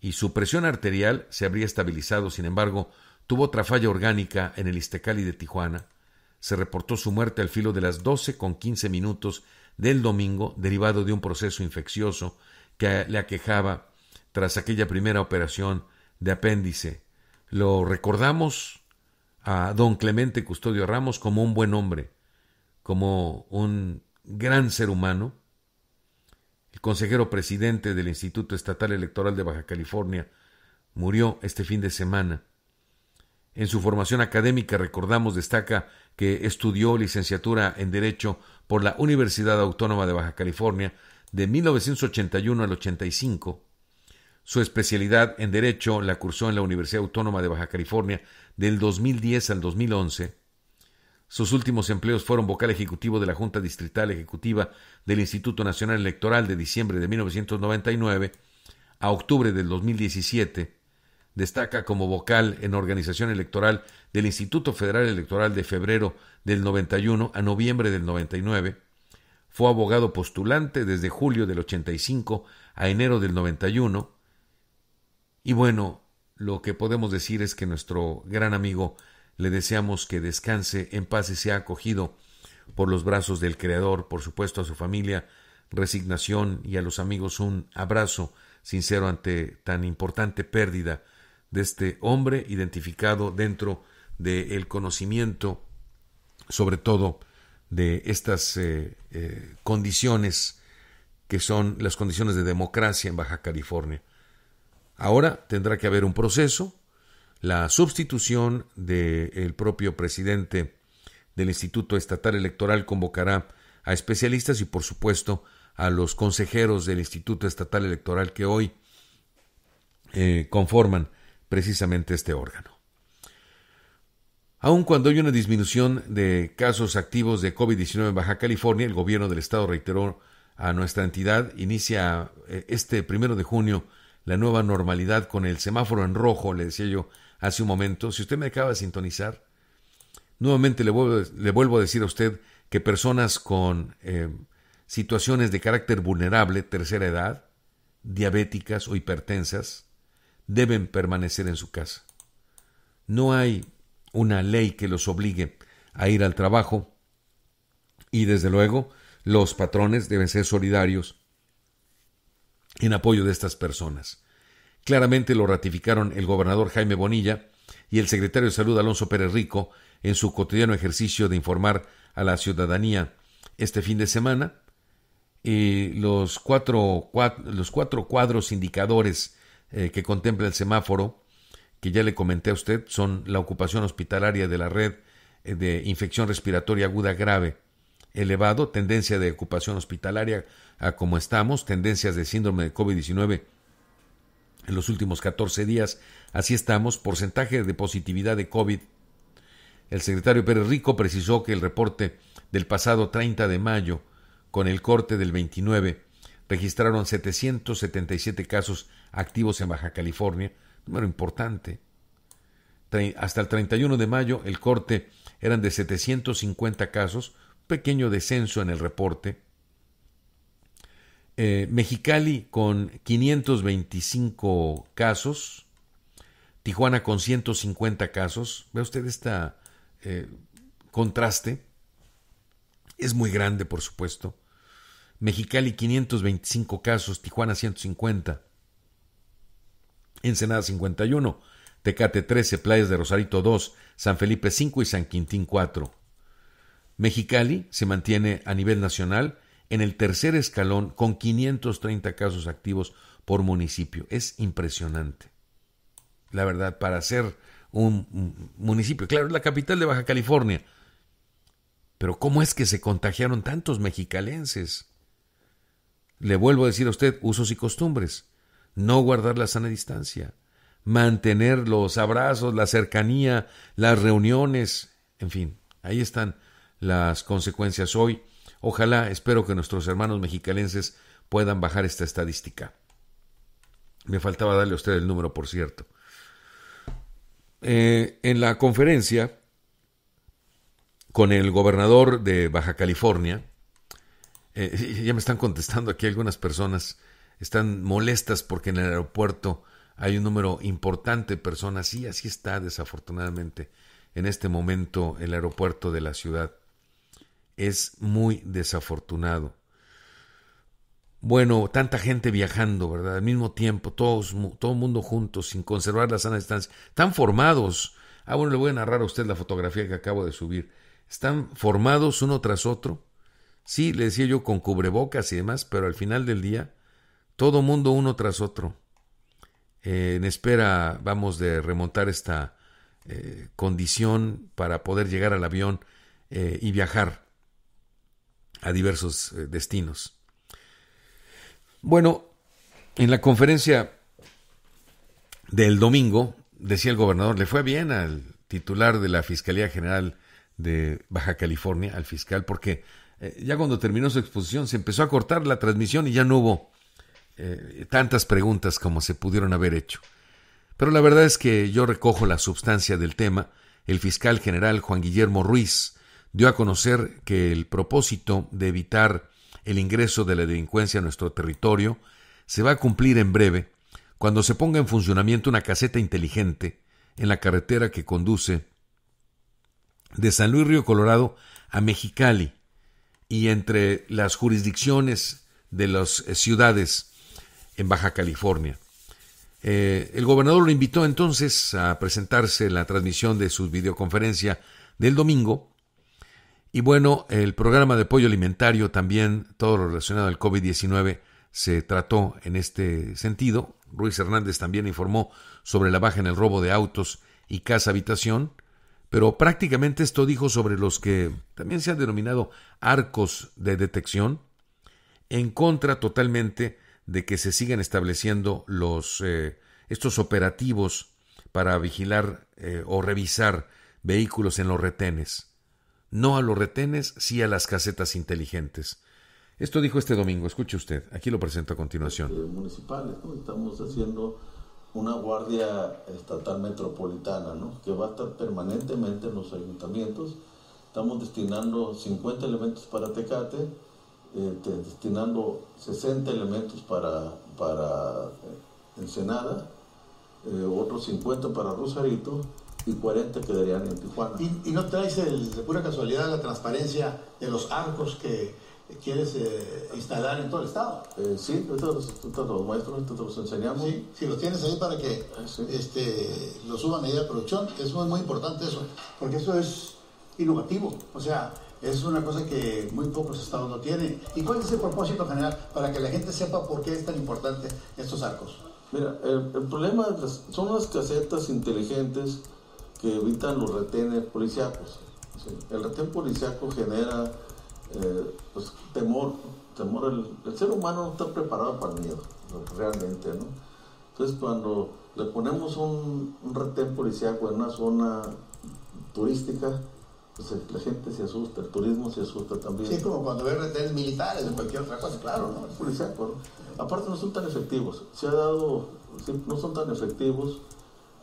y su presión arterial se habría estabilizado. Sin embargo, tuvo otra falla orgánica en el Istecali de Tijuana. Se reportó su muerte al filo de las 12 con 15 minutos del domingo, derivado de un proceso infeccioso que le aquejaba tras aquella primera operación de apéndice. Lo recordamos a don Clemente Custodio Ramos como un buen hombre, como un gran ser humano, el consejero presidente del Instituto Estatal Electoral de Baja California, murió este fin de semana. En su formación académica, recordamos, destaca que estudió licenciatura en Derecho por la Universidad Autónoma de Baja California de 1981 al 85. Su especialidad en Derecho la cursó en la Universidad Autónoma de Baja California del 2010 al 2011 sus últimos empleos fueron vocal ejecutivo de la Junta Distrital Ejecutiva del Instituto Nacional Electoral de diciembre de 1999 a octubre del 2017. Destaca como vocal en organización electoral del Instituto Federal Electoral de febrero del 91 a noviembre del 99. Fue abogado postulante desde julio del 85 a enero del 91. Y bueno, lo que podemos decir es que nuestro gran amigo le deseamos que descanse en paz y sea acogido por los brazos del Creador, por supuesto a su familia, resignación y a los amigos un abrazo sincero ante tan importante pérdida de este hombre identificado dentro del conocimiento, sobre todo de estas eh, eh, condiciones que son las condiciones de democracia en Baja California. Ahora tendrá que haber un proceso, la sustitución del propio presidente del Instituto Estatal Electoral convocará a especialistas y, por supuesto, a los consejeros del Instituto Estatal Electoral que hoy eh, conforman precisamente este órgano. Aun cuando hay una disminución de casos activos de COVID-19 en Baja California, el gobierno del estado reiteró a nuestra entidad, inicia eh, este primero de junio la nueva normalidad con el semáforo en rojo, le decía yo, hace un momento, si usted me acaba de sintonizar, nuevamente le vuelvo, a decir a usted que personas con eh, situaciones de carácter vulnerable, tercera edad, diabéticas o hipertensas, deben permanecer en su casa. No hay una ley que los obligue a ir al trabajo y desde luego los patrones deben ser solidarios en apoyo de estas personas. Claramente lo ratificaron el gobernador Jaime Bonilla y el secretario de Salud Alonso Pérez Rico en su cotidiano ejercicio de informar a la ciudadanía este fin de semana. Y los, cuatro, los, cuatro, cuadros indicadores eh, que contempla el semáforo, que ya le comenté a usted, son la ocupación hospitalaria de la red eh, de infección respiratoria aguda grave elevado, tendencia de ocupación hospitalaria a como estamos, tendencias de síndrome de COVID-19 en los últimos 14 días. Así estamos, porcentaje de positividad de COVID. El secretario Pérez Rico precisó que el reporte del pasado 30 de mayo, con el corte del 29, registraron 777 casos activos en Baja California, número importante. Hasta el 31 de mayo el corte eran de 750 casos, pequeño descenso en el reporte, eh, Mexicali con 525 casos, Tijuana con 150 casos. ¿Ve usted este contraste? Es muy grande, por supuesto. Mexicali 525 casos, Tijuana 150, Ensenada 51, Tecate 13, Playas de Rosarito 2, San Felipe 5 y San Quintín 4. Mexicali se mantiene a nivel nacional en el tercer escalón con 530 casos activos por municipio. Es impresionante. La verdad, para ser un municipio, claro, es la capital de Baja California. Pero ¿cómo es que se contagiaron tantos mexicalenses? Le vuelvo a decir a usted usos y costumbres. No guardar la sana distancia. Mantener los abrazos, la cercanía, las reuniones. En fin, ahí están las consecuencias hoy. Ojalá, espero que nuestros hermanos mexicalenses puedan bajar esta estadística. Me faltaba darle a usted el número, por cierto. Eh, en la conferencia con el gobernador de Baja California, eh, ya me están contestando aquí algunas personas, están molestas porque en el aeropuerto hay un número importante de personas, y así está desafortunadamente en este momento el aeropuerto de la ciudad es muy desafortunado. Bueno, tanta gente viajando, ¿verdad? Al mismo tiempo, todos, todo el mundo juntos, sin conservar la sana distancia. Están formados. Ah, bueno, le voy a narrar a usted la fotografía que acabo de subir. Están formados uno tras otro. Sí, le decía yo con cubrebocas y demás, pero al final del día, todo mundo uno tras otro. Eh, en espera, vamos, de remontar esta eh, condición para poder llegar al avión eh, y viajar a diversos eh, destinos. Bueno, en la conferencia del domingo, decía el gobernador, le fue bien al titular de la Fiscalía General de Baja California, al fiscal, porque eh, ya cuando terminó su exposición se empezó a cortar la transmisión y ya no hubo eh, tantas preguntas como se pudieron haber hecho. Pero la verdad es que yo recojo la sustancia del tema. El fiscal general Juan Guillermo Ruiz dio a conocer que el propósito de evitar el ingreso de la delincuencia a nuestro territorio se va a cumplir en breve cuando se ponga en funcionamiento una caseta inteligente en la carretera que conduce de San Luis Río Colorado a Mexicali y entre las jurisdicciones de las eh, ciudades en Baja California. Eh, el gobernador lo invitó entonces a presentarse en la transmisión de su videoconferencia del domingo y bueno, el programa de apoyo alimentario también, todo lo relacionado al COVID-19, se trató en este sentido. Ruiz Hernández también informó sobre la baja en el robo de autos y casa habitación, pero prácticamente esto dijo sobre los que también se han denominado arcos de detección, en contra totalmente de que se sigan estableciendo los eh, estos operativos para vigilar eh, o revisar vehículos en los retenes no a los retenes, sí a las casetas inteligentes. Esto dijo este domingo, escuche usted, aquí lo presento a continuación. Municipales, Estamos haciendo una guardia estatal metropolitana, Que va a estar permanentemente en los ayuntamientos. Estamos destinando 50 elementos para Tecate, este, destinando 60 elementos para, eh, Ensenada, eh, otros 50 para Rosarito y 40 quedarían en Tijuana. ¿Y, no traes de pura casualidad la transparencia de los arcos que quieres eh, instalar en todo el estado? Eh, sí, nosotros los muestro, los enseñamos. Sí, si los tienes ahí para que ah, este, lo suban ahí a producción, es muy, importante eso, porque eso es innovativo, o sea, es una cosa que muy pocos estados no tienen. ¿Y cuál es el propósito general para que la gente sepa por qué es tan importante estos arcos? Mira, el, el problema son las casetas inteligentes evitan los retenes policiacos. El retén policiaco genera eh, pues, temor, temor. El, ser humano no está preparado para el miedo, realmente, Entonces cuando le ponemos un, retén policíaco en una zona turística, pues, la gente se asusta, el turismo se asusta también. Sí, como cuando ve retenes militares o cualquier otra cosa, claro, ¿no? Aparte no son tan efectivos, se ha dado, no son tan efectivos,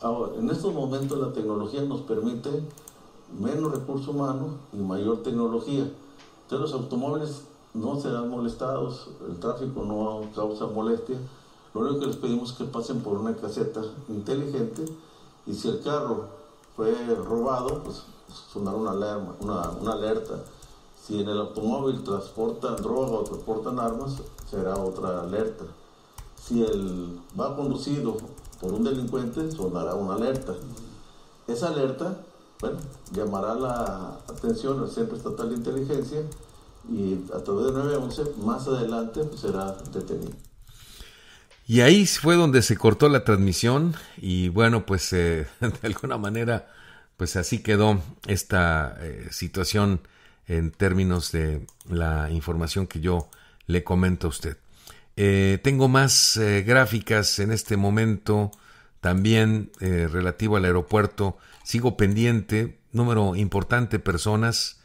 Ahora, en estos momentos la tecnología nos permite menos recurso humano y mayor tecnología. Entonces los automóviles no serán molestados, el tráfico no causa molestia. Lo único que les pedimos es que pasen por una caseta inteligente y si el carro fue robado, pues sonar una alarma, una, alerta. Si en el automóvil transportan droga o transportan armas, será otra alerta. Si el va conducido por un delincuente, sonará una alerta. Esa alerta, bueno, llamará la atención al Centro Estatal de Inteligencia y a través de 911 más adelante pues, será detenido. Y ahí fue donde se cortó la transmisión y bueno, pues eh, de alguna manera, pues así quedó esta eh, situación en términos de la información que yo le comento a usted. Eh, tengo más eh, gráficas en este momento también eh, relativo al aeropuerto. Sigo pendiente, número importante personas.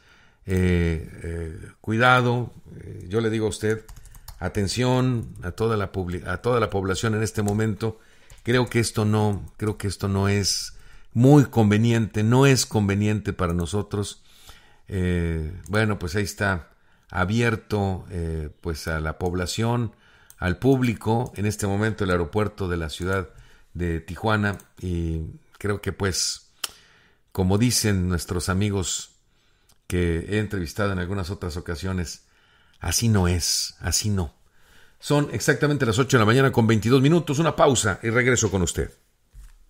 cuidado, yo le digo a usted, atención a toda, la a toda la población en este momento. Creo que esto no, creo que esto no es muy conveniente, no es conveniente para nosotros. bueno, pues ahí está abierto pues a la población al público en este momento el aeropuerto de la ciudad de Tijuana y creo que pues como dicen nuestros amigos que he entrevistado en algunas otras ocasiones, así no es, así no. Son exactamente las 8 de la mañana con 22 minutos, una pausa y regreso con usted.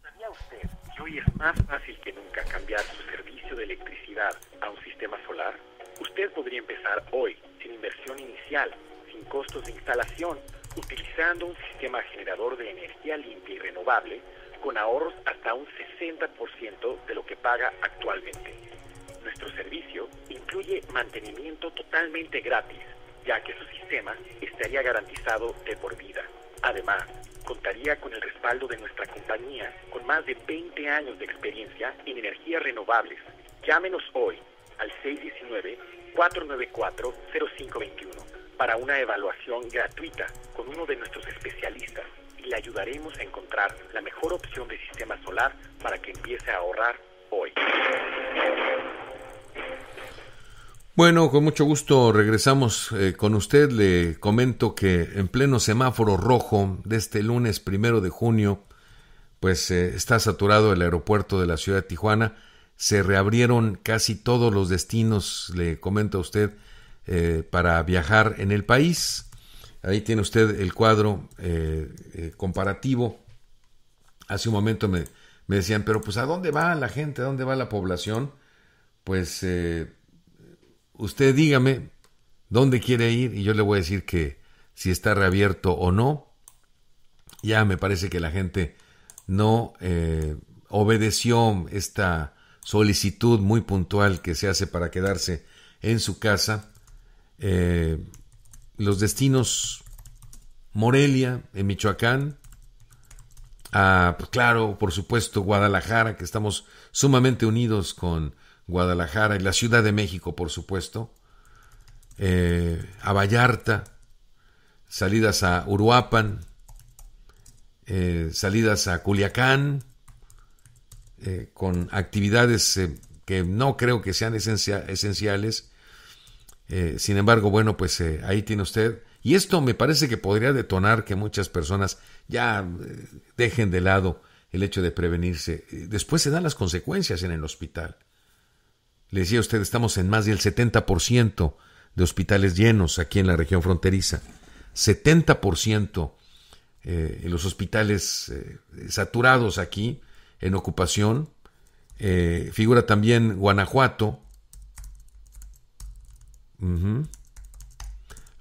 ¿Sabía usted que hoy es más fácil que nunca cambiar su servicio de electricidad a un sistema solar? Usted podría empezar hoy sin inversión inicial, sin costos de instalación utilizando un sistema generador de energía limpia y renovable con ahorros hasta un 60% de lo que paga actualmente. Nuestro servicio incluye mantenimiento totalmente gratis, ya que su sistema estaría garantizado de por vida. Además, contaría con el respaldo de nuestra compañía con más de 20 años de experiencia en energías renovables. Llámenos hoy al 619-494-0521 para una evaluación gratuita con uno de nuestros especialistas y le ayudaremos a encontrar la mejor opción de sistema solar para que empiece a ahorrar hoy. Bueno, con mucho gusto regresamos eh, con usted. Le comento que en pleno semáforo rojo de este lunes primero de junio, pues eh, está saturado el aeropuerto de la ciudad de Tijuana. Se reabrieron casi todos los destinos, le comento a usted, eh, para viajar en el país. Ahí tiene usted el cuadro eh, eh, comparativo. Hace un momento me, decían, pero pues ¿a dónde va la gente? ¿A dónde va la población? Pues usted dígame dónde quiere ir y yo le voy a decir que si está reabierto o no. Ya me parece que la gente no obedeció esta solicitud muy puntual que se hace para quedarse en su casa eh, los destinos Morelia, en Michoacán, a, pues, claro, por supuesto, Guadalajara, que estamos sumamente unidos con Guadalajara y la Ciudad de México, por supuesto, eh, a Vallarta, salidas a Uruapan, eh, salidas a Culiacán, con actividades que no creo que sean esenciales, eh, sin embargo, bueno, pues eh, ahí tiene usted. Y esto me parece que podría detonar que muchas personas ya eh, dejen de lado el hecho de prevenirse. Después se dan las consecuencias en el hospital. Le decía usted, estamos en más del 70% de hospitales llenos aquí en la región fronteriza. 70% en los hospitales saturados aquí en ocupación. figura también Guanajuato,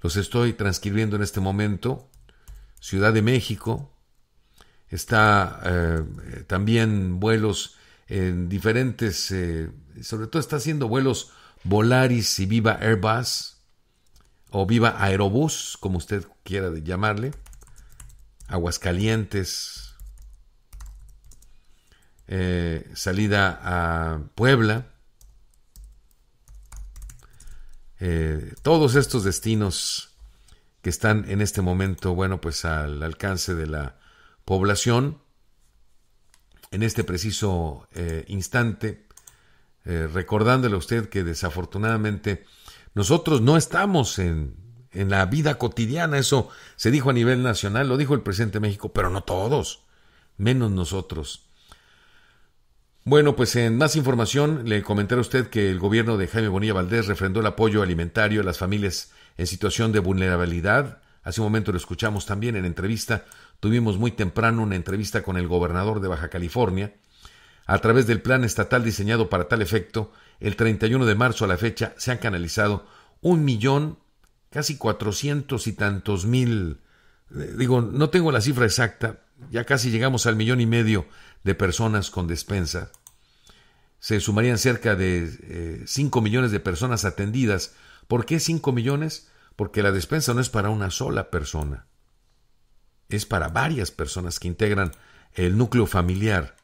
los estoy transcribiendo en este momento. Ciudad de México. Está eh, también vuelos en diferentes, eh, sobre todo está haciendo vuelos Volaris y Viva Airbus o Viva Aerobús, como usted quiera llamarle. Aguascalientes. Eh, salida a Puebla. Eh, todos estos destinos que están en este momento, bueno, pues al alcance de la población, en este preciso eh, instante, eh, recordándole a usted que desafortunadamente nosotros no estamos en, en la vida cotidiana, eso se dijo a nivel nacional, lo dijo el presidente de México, pero no todos, menos nosotros. Bueno, pues en más información le comentaré a usted que el gobierno de Jaime Bonilla Valdés refrendó el apoyo alimentario a las familias en situación de vulnerabilidad. Hace un momento lo escuchamos también en entrevista. Tuvimos muy temprano una entrevista con el gobernador de Baja California. A través del plan estatal diseñado para tal efecto, el 31 de marzo a la fecha se han canalizado un millón, casi cuatrocientos y tantos mil eh, digo, no tengo la cifra exacta, ya casi llegamos al millón y medio de personas con despensa. Se sumarían cerca de 5 eh, millones de personas atendidas. ¿Por qué 5 millones? Porque la despensa no es para una sola persona. Es para varias personas que integran el núcleo familiar.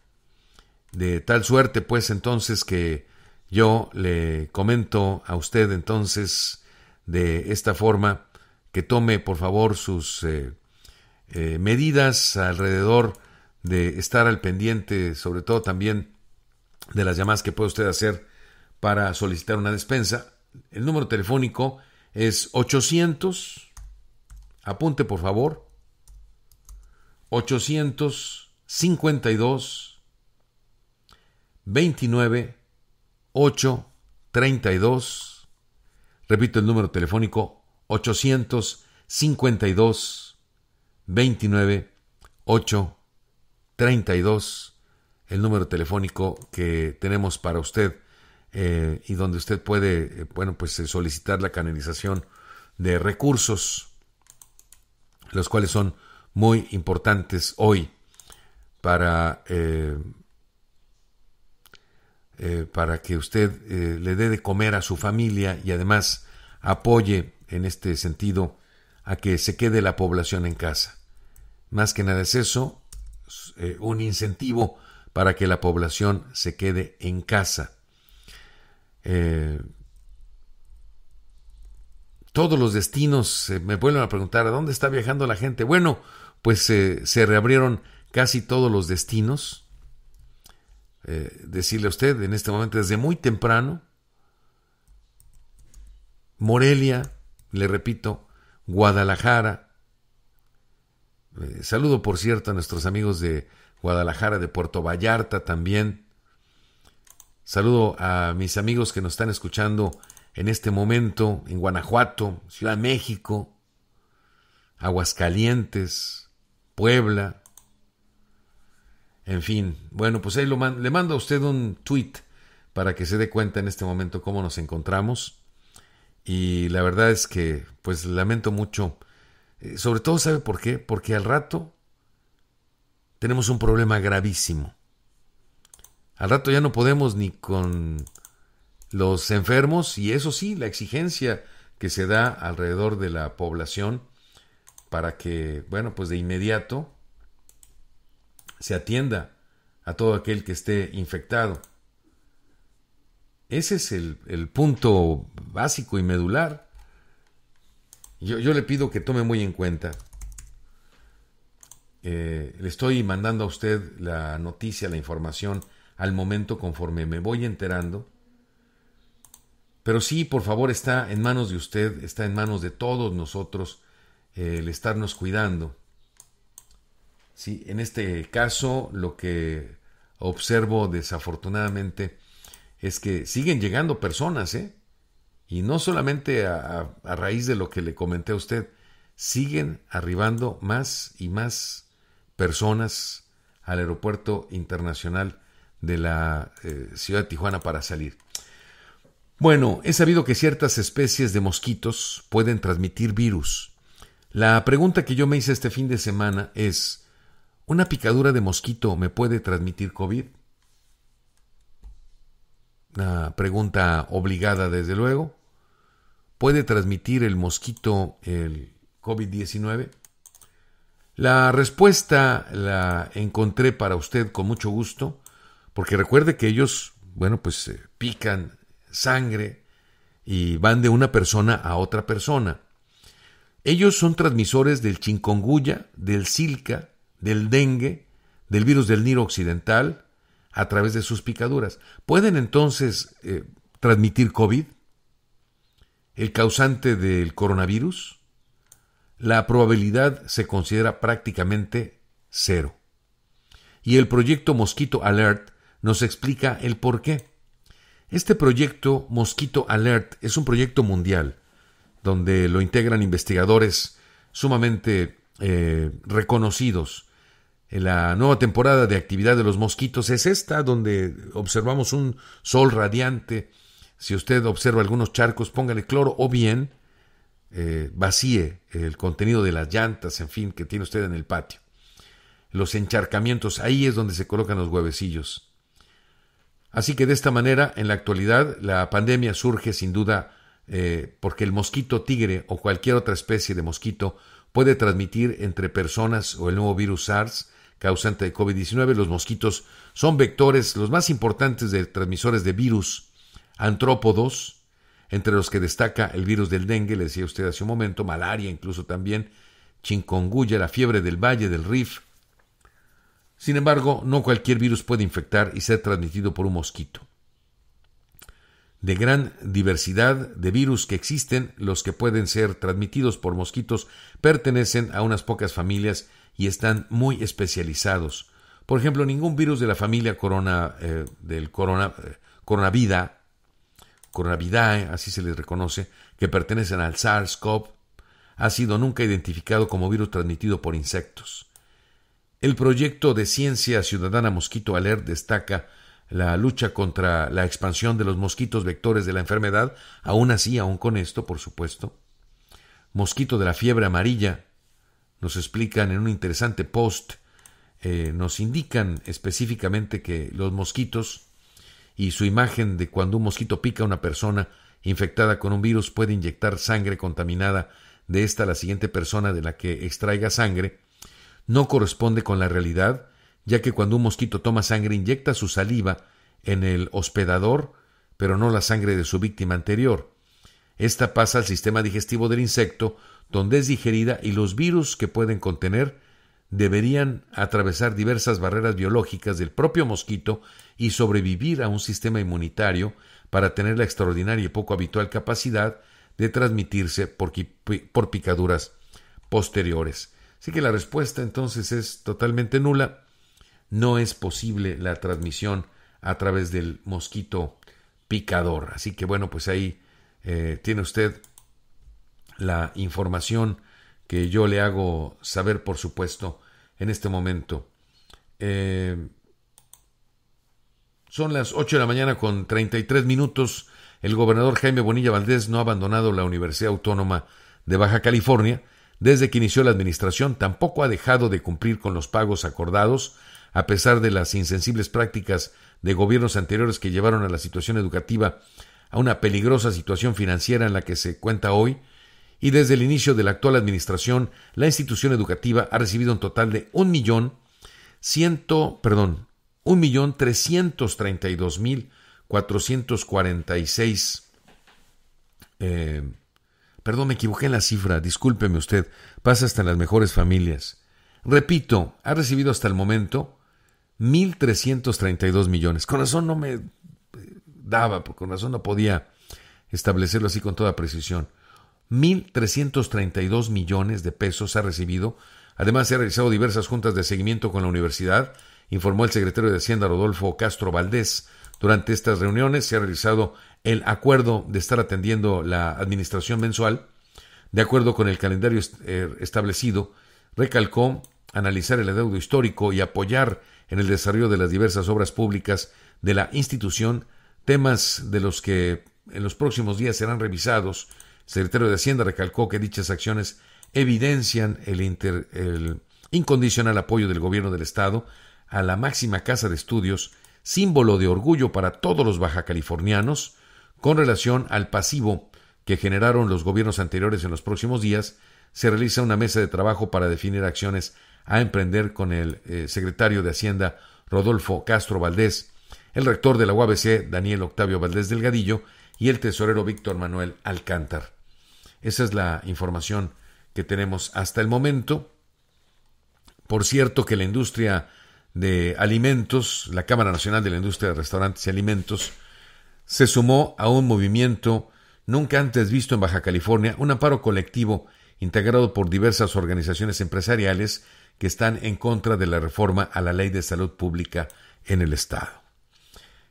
De tal suerte, pues, entonces que yo le comento a usted entonces de esta forma que tome por favor sus eh, eh, medidas alrededor de estar al pendiente, sobre todo también de las llamadas que puede usted hacer para solicitar una despensa. El número telefónico es 800, apunte por favor, 852 29 8 32. Repito el número telefónico 852 29 8 32, el número telefónico que tenemos para usted eh, y donde usted puede, eh, bueno, pues eh, solicitar la canalización de recursos, los cuales son muy importantes hoy para, para que usted le dé de comer a su familia y además apoye en este sentido a que se quede la población en casa. Más que nada es eso, eh, un incentivo para que la población se quede en casa. Eh, todos los destinos eh, me vuelven a preguntar, ¿a dónde está viajando la gente? Bueno, pues se reabrieron casi todos los destinos. decirle a usted en este momento desde muy temprano, Morelia, le repito, Guadalajara. Eh, saludo, por cierto, a nuestros amigos de Guadalajara, de Puerto Vallarta también. Saludo a mis amigos que nos están escuchando en este momento en Guanajuato, Ciudad de México, Aguascalientes, Puebla. En fin, bueno, pues ahí le mando a usted un tweet para que se dé cuenta en este momento cómo nos encontramos. Y la verdad es que, pues lamento mucho. Eh, sobre todo, ¿sabe por qué? Porque al rato tenemos un problema gravísimo. Al rato ya no podemos ni con los enfermos y eso sí, la exigencia que se da alrededor de la población para que, bueno, pues de inmediato se atienda a todo aquel que esté infectado. Ese es el, punto básico y medular. Yo, le pido que tome muy en cuenta. Eh, le estoy mandando a usted la noticia, la información al momento conforme me voy enterando. Pero sí, por favor, está en manos de usted, está en manos de todos nosotros eh, el estarnos cuidando. en este caso, lo que observo desafortunadamente es que siguen llegando personas, ¿eh? Y no solamente a, raíz de lo que le comenté a usted, siguen arribando más y más personas al aeropuerto internacional de la eh, ciudad de Tijuana para salir. Bueno, he sabido que ciertas especies de mosquitos pueden transmitir virus. La pregunta que yo me hice este fin de semana es, ¿una picadura de mosquito me puede transmitir COVID? Una pregunta obligada, desde luego. ¿Puede transmitir el mosquito el COVID-19? La respuesta la encontré para usted con mucho gusto, porque recuerde que ellos, bueno, pues eh, pican sangre y van de una persona a otra persona. Ellos son transmisores del chingonguya, del silca, del dengue, del virus del niro Occidental, a través de sus picaduras. ¿Pueden entonces eh, transmitir COVID? ¿El causante del coronavirus? La probabilidad se considera prácticamente cero. Y el proyecto Mosquito Alert nos explica el por qué. Este proyecto Mosquito Alert es un proyecto mundial donde lo integran investigadores sumamente eh, reconocidos la nueva temporada de actividad de los mosquitos es esta, donde observamos un sol radiante. Si usted observa algunos charcos, póngale cloro o bien eh, vacíe el contenido de las llantas, en fin, que tiene usted en el patio. Los encharcamientos, ahí es donde se colocan los huevecillos. Así que de esta manera, en la actualidad, la pandemia surge sin duda eh, porque el mosquito tigre o cualquier otra especie de mosquito puede transmitir entre personas o el nuevo virus SARS causante de COVID-19. Los mosquitos son vectores, los más importantes de transmisores de virus antrópodos, entre los que destaca el virus del dengue, le decía usted hace un momento, malaria incluso también, chingonguya, la fiebre del valle del Rif. Sin embargo, no cualquier virus puede infectar y ser transmitido por un mosquito. De gran diversidad de virus que existen, los que pueden ser transmitidos por mosquitos pertenecen a unas pocas familias y están muy especializados. Por ejemplo, ningún virus de la familia corona, eh, del corona, eh, coronavidae, eh, así se les reconoce, que pertenecen al SARS-CoV, ha sido nunca identificado como virus transmitido por insectos. El proyecto de ciencia ciudadana Mosquito Alert destaca la lucha contra la expansión de los mosquitos vectores de la enfermedad, aún así, aún con esto, por supuesto. Mosquito de la fiebre amarilla, nos explican en un interesante post, eh, nos indican específicamente que los mosquitos y su imagen de cuando un mosquito pica a una persona infectada con un virus puede inyectar sangre contaminada de esta a la siguiente persona de la que extraiga sangre, no corresponde con la realidad, ya que cuando un mosquito toma sangre inyecta su saliva en el hospedador, pero no la sangre de su víctima anterior. Esta pasa al sistema digestivo del insecto, donde es digerida y los virus que pueden contener deberían atravesar diversas barreras biológicas del propio mosquito y sobrevivir a un sistema inmunitario para tener la extraordinaria y poco habitual capacidad de transmitirse por, picaduras posteriores. Así que la respuesta entonces es totalmente nula. No es posible la transmisión a través del mosquito picador. Así que bueno, pues ahí eh, tiene usted la información que yo le hago saber, por supuesto, en este momento. Eh, son las 8 de la mañana con 33 minutos. El gobernador Jaime Bonilla Valdés no ha abandonado la Universidad Autónoma de Baja California. Desde que inició la administración tampoco ha dejado de cumplir con los pagos acordados, a pesar de las insensibles prácticas de gobiernos anteriores que llevaron a la situación educativa a una peligrosa situación financiera en la que se cuenta hoy, y desde el inicio de la actual administración, la institución educativa ha recibido un total de un millón perdón, un millón trescientos treinta y dos mil cuatrocientos cuarenta y seis. Eh, perdón, me equivoqué en la cifra, discúlpeme usted, pasa hasta en las mejores familias. Repito, ha recibido hasta el momento 1.332 millones. Con no me daba, porque con razón no podía establecerlo así con toda precisión. 1.332 millones de pesos ha recibido. Además, se han realizado diversas juntas de seguimiento con la universidad, informó el secretario de Hacienda Rodolfo Castro Valdés. Durante estas reuniones se ha realizado el acuerdo de estar atendiendo la administración mensual, de acuerdo con el calendario eh, establecido, recalcó analizar el adeudo histórico y apoyar en el desarrollo de las diversas obras públicas de la institución temas de los que en los próximos días serán revisados. El secretario de Hacienda recalcó que dichas acciones evidencian el, incondicional apoyo del gobierno del Estado a la máxima casa de estudios, símbolo de orgullo para todos los bajacalifornianos, con relación al pasivo que generaron los gobiernos anteriores en los próximos días, se realiza una mesa de trabajo para definir acciones a emprender con el eh, secretario de Hacienda Rodolfo Castro Valdés el rector de la UABC, Daniel Octavio Valdés Delgadillo, y el tesorero Víctor Manuel Alcántar. Esa es la información que tenemos hasta el momento. Por cierto, que la industria de alimentos, la Cámara Nacional de la Industria de Restaurantes y Alimentos, se sumó a un movimiento nunca antes visto en Baja California, un amparo colectivo integrado por diversas organizaciones empresariales que están en contra de la reforma a la ley de salud pública en el Estado.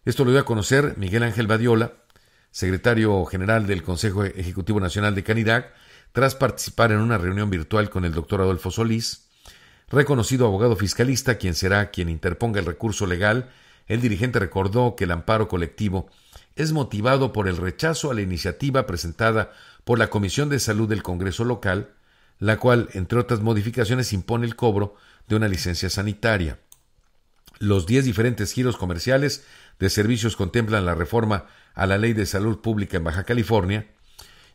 Esto lo dio a conocer Miguel Ángel Badiola, secretario general del Consejo Ejecutivo Nacional de Canidad, tras participar en una reunión virtual con el doctor Adolfo Solís, reconocido abogado fiscalista, quien será quien interponga el recurso legal. El dirigente recordó que el amparo colectivo es motivado por el rechazo a la iniciativa presentada por la Comisión de Salud del Congreso local, la cual, entre otras modificaciones, impone el cobro de una licencia sanitaria. Los 10 diferentes giros comerciales de servicios contemplan la reforma a la Ley de Salud Pública en Baja California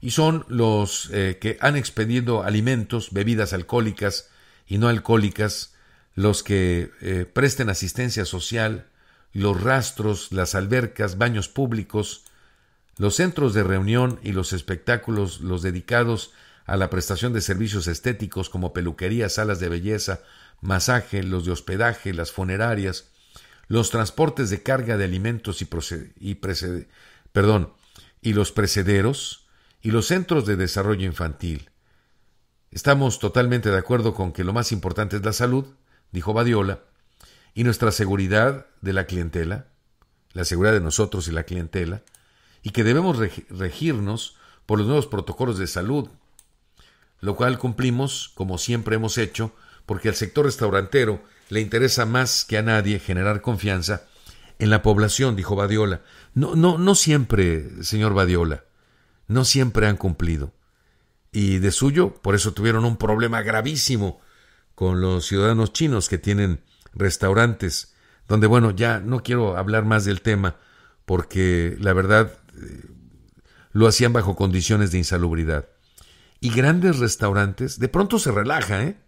y son los eh, que han expedido alimentos, bebidas alcohólicas y no alcohólicas, los que eh, presten asistencia social, los rastros, las albercas, baños públicos, los centros de reunión y los espectáculos, los dedicados a la prestación de servicios estéticos como peluquería, salas de belleza, masaje, los de hospedaje, las funerarias, los transportes de carga de alimentos y, y perdón, y los precederos y los centros de desarrollo infantil. Estamos totalmente de acuerdo con que lo más importante es la salud, dijo Badiola, y nuestra seguridad de la clientela, la seguridad de nosotros y la clientela, y que debemos regirnos por los nuevos protocolos de salud, lo cual cumplimos, como siempre hemos hecho, porque al sector restaurantero le interesa más que a nadie generar confianza en la población, dijo Badiola. No, no, no siempre, señor Badiola, no siempre han cumplido. Y de suyo, por eso tuvieron un problema gravísimo con los ciudadanos chinos que tienen restaurantes, donde, bueno, ya no quiero hablar más del tema, porque la verdad eh, lo hacían bajo condiciones de insalubridad. Y grandes restaurantes, de pronto se relaja, ¿eh?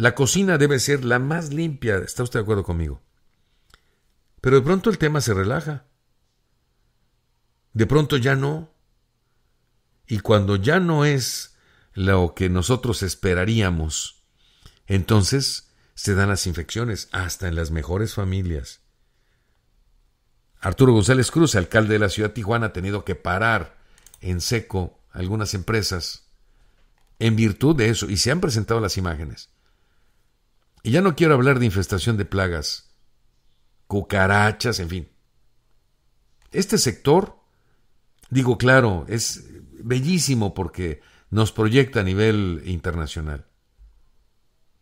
La cocina debe ser la más limpia, ¿está usted de acuerdo conmigo? Pero de pronto el tema se relaja. De pronto ya no. Y cuando ya no es lo que nosotros esperaríamos, entonces se dan las infecciones, hasta en las mejores familias. Arturo González Cruz, alcalde de la ciudad de Tijuana, ha tenido que parar en seco algunas empresas en virtud de eso, y se han presentado las imágenes. Y ya no quiero hablar de infestación de plagas, cucarachas, en fin. Este sector, digo claro, es bellísimo porque nos proyecta a nivel internacional.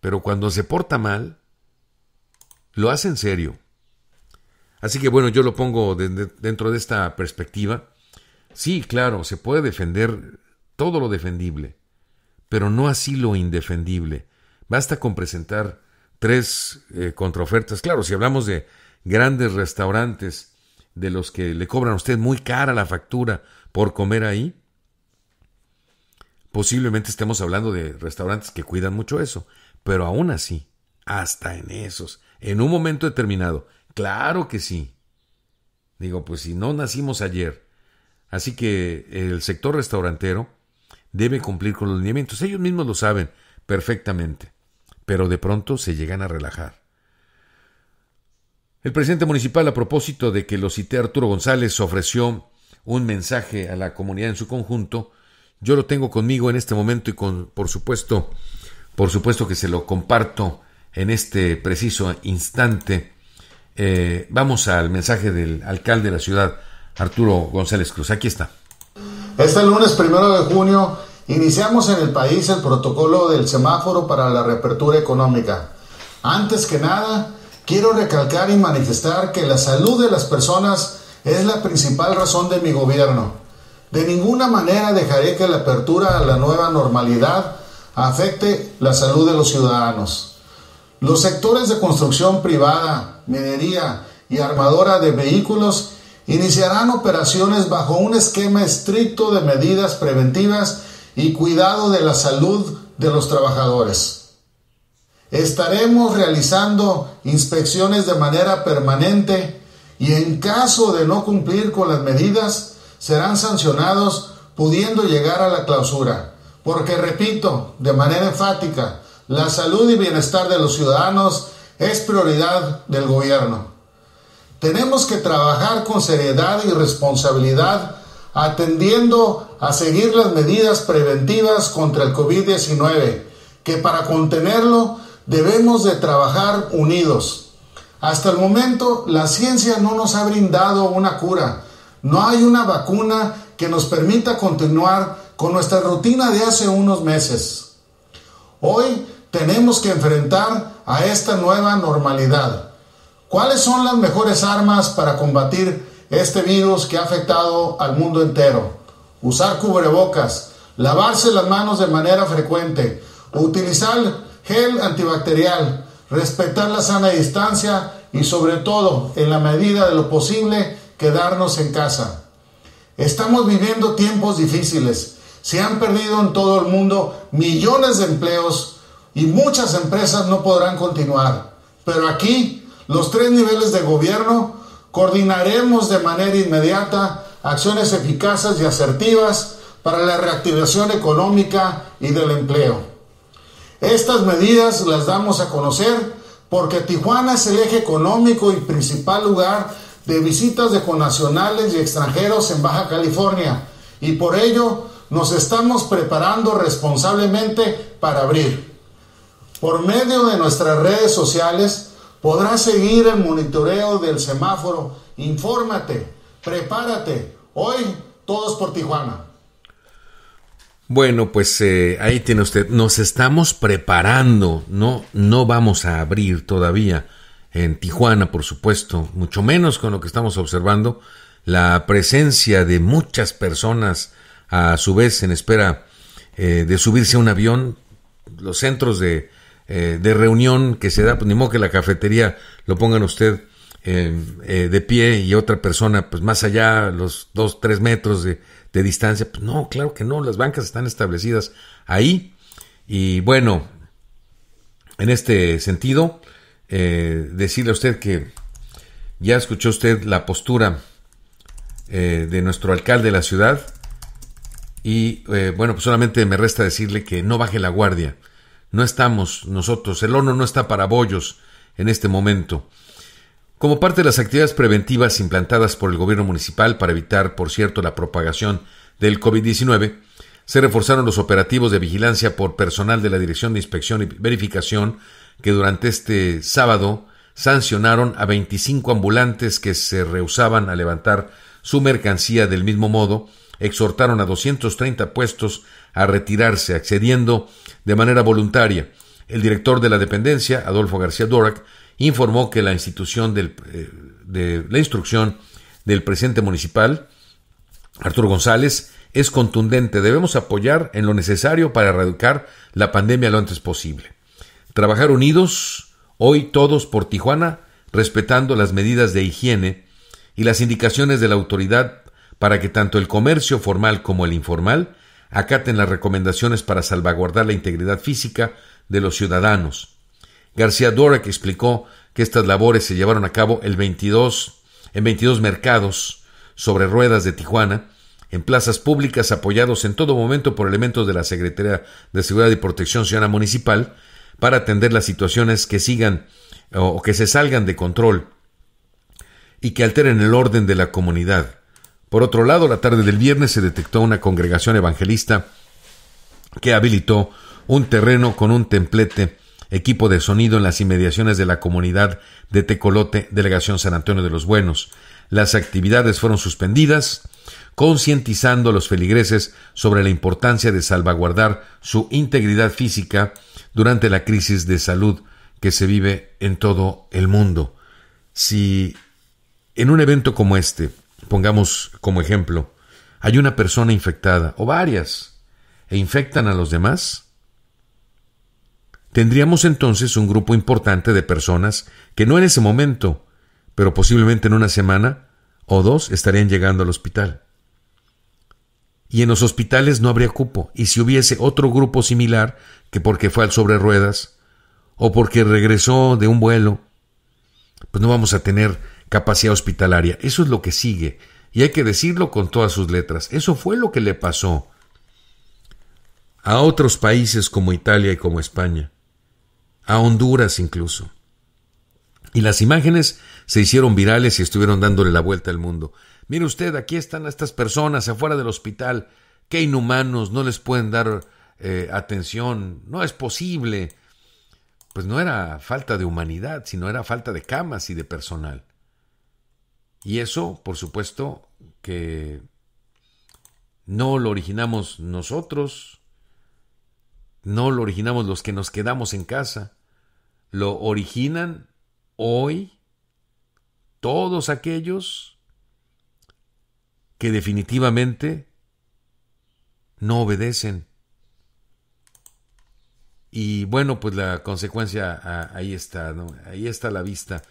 Pero cuando se porta mal, lo hace en serio. Así que bueno, yo lo pongo dentro de esta perspectiva. Sí, claro, se puede defender todo lo defendible, pero no así lo indefendible. Basta con presentar tres eh, contraofertas. Claro, si hablamos de grandes restaurantes de los que le cobran a usted muy cara la factura por comer ahí, posiblemente estemos hablando de restaurantes que cuidan mucho eso. Pero aún así, hasta en esos, en un momento determinado, claro que sí. Digo, pues si no nacimos ayer. Así que el sector restaurantero debe cumplir con los lineamientos. Ellos mismos lo saben perfectamente pero de pronto se llegan a relajar. El presidente municipal, a propósito de que lo cité Arturo González, ofreció un mensaje a la comunidad en su conjunto. Yo lo tengo conmigo en este momento y por supuesto, por supuesto que se lo comparto en este preciso instante. Eh, vamos al mensaje del alcalde de la ciudad, Arturo González Cruz. Aquí está. Este lunes primero de junio Iniciamos en el país el protocolo del semáforo para la reapertura económica. Antes que nada, quiero recalcar y manifestar que la salud de las personas es la principal razón de mi gobierno. De ninguna manera dejaré que la apertura a la nueva normalidad afecte la salud de los ciudadanos. Los sectores de construcción privada, minería y armadora de vehículos iniciarán operaciones bajo un esquema estricto de medidas preventivas y cuidado de la salud de los trabajadores. Estaremos realizando inspecciones de manera permanente y en caso de no cumplir con las medidas serán sancionados pudiendo llegar a la clausura. Porque repito, de manera enfática, la salud y bienestar de los ciudadanos es prioridad del gobierno. Tenemos que trabajar con seriedad y responsabilidad atendiendo a seguir las medidas preventivas contra el COVID-19, que para contenerlo debemos de trabajar unidos. Hasta el momento la ciencia no nos ha brindado una cura, no hay una vacuna que nos permita continuar con nuestra rutina de hace unos meses. Hoy tenemos que enfrentar a esta nueva normalidad. ¿Cuáles son las mejores armas para combatir este virus que ha afectado al mundo entero. Usar cubrebocas, lavarse las manos de manera frecuente, utilizar gel antibacterial, respetar la sana distancia y sobre todo, en la medida de lo posible, quedarnos en casa. Estamos viviendo tiempos difíciles. Se han perdido en todo el mundo millones de empleos y muchas empresas no podrán continuar. Pero aquí, los tres niveles de gobierno Coordinaremos de manera inmediata acciones eficaces y asertivas para la reactivación económica y del empleo. Estas medidas las damos a conocer porque Tijuana es el eje económico y principal lugar de visitas de connacionales y extranjeros en Baja California y por ello nos estamos preparando responsablemente para abrir. Por medio de nuestras redes sociales, Podrás seguir el monitoreo del semáforo. Infórmate, prepárate. Hoy todos por Tijuana. Bueno, pues eh, ahí tiene usted. Nos estamos preparando. No, no vamos a abrir todavía en Tijuana, por supuesto. Mucho menos con lo que estamos observando. La presencia de muchas personas a su vez en espera eh, de subirse a un avión. Los centros de eh, de reunión que se da, pues ni modo que la cafetería lo pongan usted eh, eh, de pie y otra persona, pues más allá, los dos, tres metros de, de, distancia. Pues no, claro que no, las bancas están establecidas ahí. Y bueno, en este sentido, decirle a usted que ya escuchó usted la postura de nuestro alcalde de la ciudad. Y bueno, pues solamente me resta decirle que no baje la guardia no estamos nosotros, el horno no está para bollos en este momento. Como parte de las actividades preventivas implantadas por el gobierno municipal para evitar, por cierto, la propagación del COVID-19, se reforzaron los operativos de vigilancia por personal de la Dirección de Inspección y Verificación que durante este sábado sancionaron a 25 ambulantes que se rehusaban a levantar su mercancía del mismo modo, exhortaron a 230 puestos a retirarse, accediendo de manera voluntaria. El director de la dependencia, Adolfo García Dorak, informó que la institución eh, de la instrucción del presidente municipal, Arturo González, es contundente. Debemos apoyar en lo necesario para erradicar la pandemia lo antes posible. Trabajar unidos, hoy todos por Tijuana, respetando las medidas de higiene y las indicaciones de la autoridad para que tanto el comercio formal como el informal acaten las recomendaciones para salvaguardar la integridad física de los ciudadanos. García Doric explicó que estas labores se llevaron a cabo el 22, en 22 mercados sobre ruedas de Tijuana, en plazas públicas apoyados en todo momento por elementos de la Secretaría de Seguridad y Protección Ciudadana Municipal para atender las situaciones que sigan o que se salgan de control y que alteren el orden de la comunidad. Por otro lado, la tarde del viernes se detectó una congregación evangelista que habilitó un terreno con un templete, equipo de sonido en las inmediaciones de la comunidad de Tecolote, delegación San Antonio de los Buenos. Las actividades fueron suspendidas, concientizando a los feligreses sobre la importancia de salvaguardar su integridad física durante la crisis de salud que se vive en todo el mundo. Si en un evento como este Pongamos como ejemplo, hay una persona infectada o varias e infectan a los demás. Tendríamos entonces un grupo importante de personas que no en ese momento, pero posiblemente en una semana o dos estarían llegando al hospital. Y en los hospitales no habría cupo, y si hubiese otro grupo similar que porque fue al sobre ruedas o porque regresó de un vuelo, pues no vamos a tener capacidad hospitalaria. Eso es lo que sigue. Y hay que decirlo con todas sus letras. Eso fue lo que le pasó a otros países como Italia y como España, a Honduras incluso. Y las imágenes se hicieron virales y estuvieron dándole la vuelta al mundo. Mire usted, aquí están estas personas afuera del hospital. Qué inhumanos, no les pueden dar eh, atención, no es posible. Pues no era falta de humanidad, sino era falta de camas y de personal. Y eso, por supuesto, que no lo originamos nosotros, no lo originamos los que nos quedamos en casa, lo originan hoy todos aquellos que definitivamente no obedecen. Y bueno, pues la consecuencia ah, ahí está, ahí está la vista.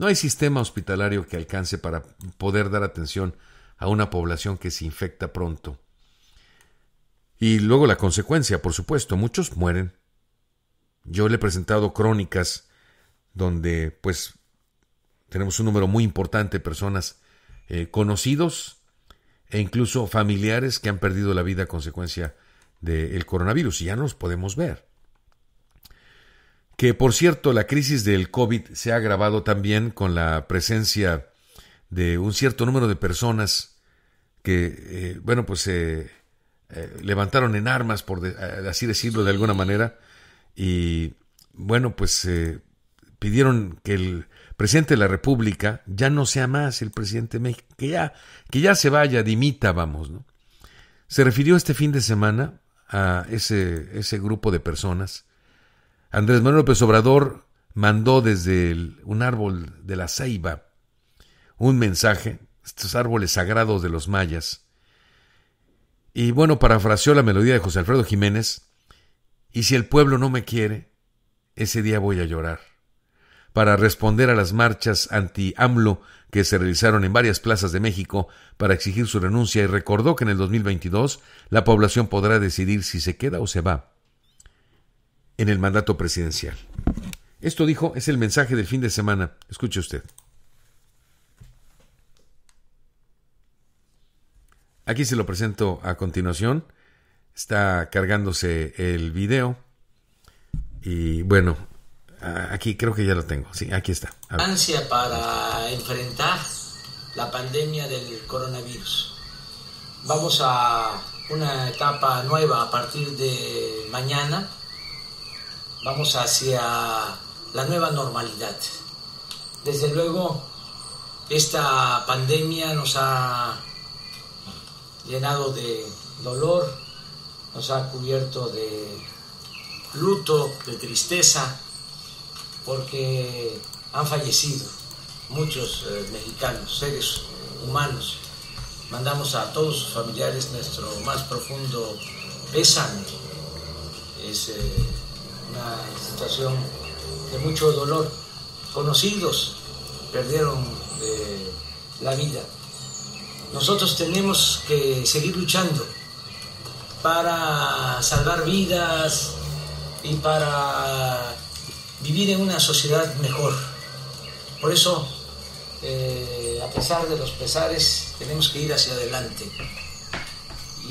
No hay sistema hospitalario que alcance para poder dar atención a una población que se infecta pronto. Y luego la consecuencia, por supuesto, muchos mueren. Yo le he presentado crónicas donde, pues, tenemos un número muy importante de personas eh, conocidos e incluso familiares que han perdido la vida a consecuencia del coronavirus y ya no los podemos ver que por cierto la crisis del COVID se ha agravado también con la presencia de un cierto número de personas que, eh, bueno, pues se eh, levantaron en armas, por eh, así decirlo de alguna manera, y, bueno, pues pidieron que el presidente de la República ya no sea más el presidente de México, que ya, que ya se vaya, dimita, vamos, ¿no? Se refirió este fin de semana a ese, ese grupo de personas Andrés Manuel López Obrador mandó desde un árbol de la ceiba un mensaje, estos árboles sagrados de los mayas. Y bueno, parafraseó la melodía de José Alfredo Jiménez, y si el pueblo no me quiere, ese día voy a llorar. Para responder a las marchas anti-AMLO que se realizaron en varias plazas de México para exigir su renuncia y recordó que en el 2022 la población podrá decidir si se queda o se va en el mandato presidencial. Esto dijo, es el mensaje del fin de semana. Escuche usted. Aquí se lo presento a continuación. Está cargándose el video. Y bueno, aquí creo que ya lo tengo. Sí, aquí está. Ansia para enfrentar la pandemia del coronavirus. Vamos a una etapa nueva a partir de mañana vamos hacia la nueva normalidad. Desde luego, esta pandemia nos ha llenado de dolor, nos ha cubierto de luto, de tristeza, porque han fallecido muchos eh, mexicanos, seres humanos. Mandamos a todos sus familiares nuestro más profundo pésame. Eh, una situación de mucho dolor. Conocidos perdieron eh, la vida. Nosotros tenemos que seguir luchando para salvar vidas y para vivir en una sociedad mejor. Por eso, eh, a pesar de los pesares, tenemos que ir hacia adelante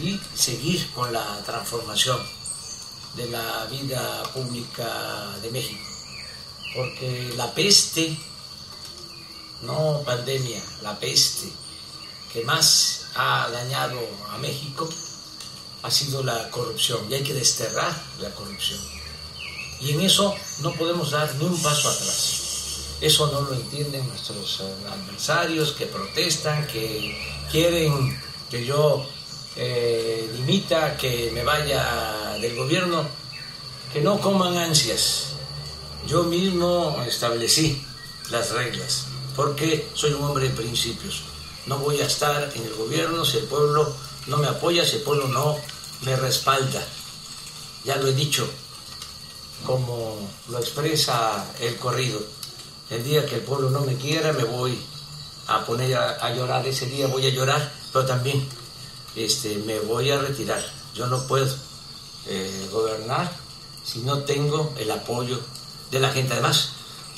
y seguir con la transformación de la vida pública de México, porque la peste, no pandemia, la peste que más ha dañado a México ha sido la corrupción y hay que desterrar la corrupción. Y en eso no podemos dar ni un paso atrás. Eso no lo entienden nuestros eh, adversarios que protestan, que quieren que yo limita, eh, que me vaya del gobierno que no coman ansias. Yo mismo establecí las reglas porque soy un hombre de principios. No voy a estar en el gobierno si el pueblo no me apoya, si el pueblo no me respalda. Ya lo he dicho, como lo expresa el corrido. El día que el pueblo no me quiera, me voy a poner a, llorar. Ese día voy a llorar, pero también este, me voy a retirar. Yo no puedo eh, gobernar si no tengo el apoyo de la gente. Además,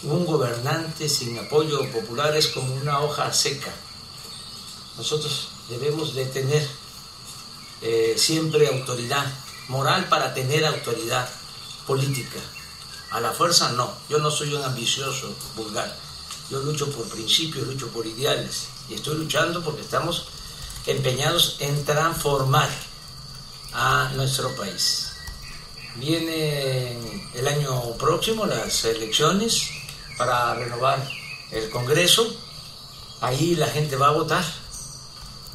un gobernante sin apoyo popular es como una hoja seca. Nosotros debemos de tener eh, siempre autoridad moral para tener autoridad política. A la fuerza no. Yo no soy un ambicioso vulgar. Yo lucho por principios, lucho por ideales. Y estoy luchando porque estamos empeñados en transformar a nuestro país. viene el año próximo las elecciones para renovar el Congreso. Ahí la gente va a votar.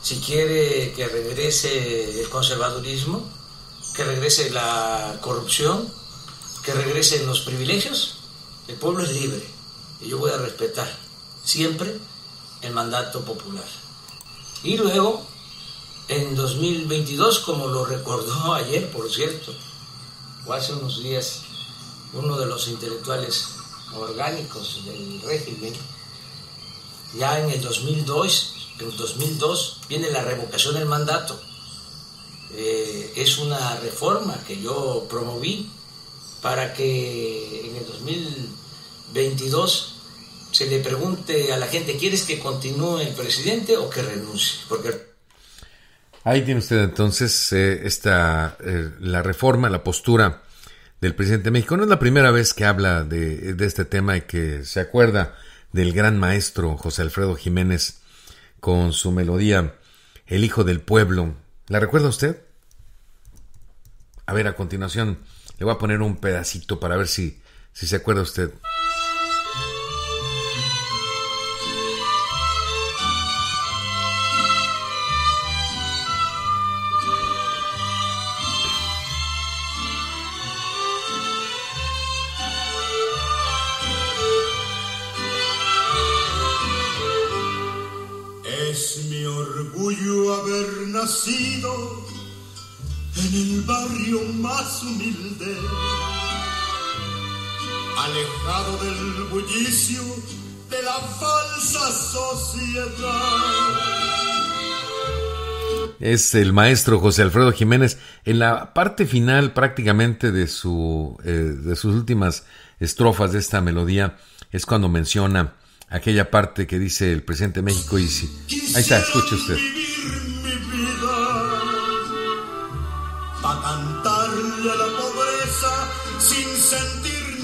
Si quiere que regrese el conservadurismo, que regrese la corrupción, que regresen los privilegios, el pueblo es libre. Y yo voy a respetar siempre el mandato popular. Y luego en 2022, como lo recordó ayer, por cierto, o hace unos días, uno de los intelectuales orgánicos del régimen, ya en el 2002, en el 2002 viene la revocación del mandato. Eh, es una reforma que yo promoví para que en el 2022 se le pregunte a la gente, ¿quieres que continúe el presidente o que renuncie? Porque Ahí tiene usted entonces eh, esta, eh, la reforma, la postura del presidente de México. No es la primera vez que habla de, este tema y que se acuerda del gran maestro José Alfredo Jiménez con su melodía El Hijo del Pueblo. ¿La recuerda usted? A ver, a continuación le voy a poner un pedacito para ver si, si se acuerda usted. es el maestro José Alfredo Jiménez. En la parte final prácticamente de, su, eh, de sus últimas estrofas de esta melodía es cuando menciona aquella parte que dice el presidente de México y Ahí está, escuche usted. la sin sentir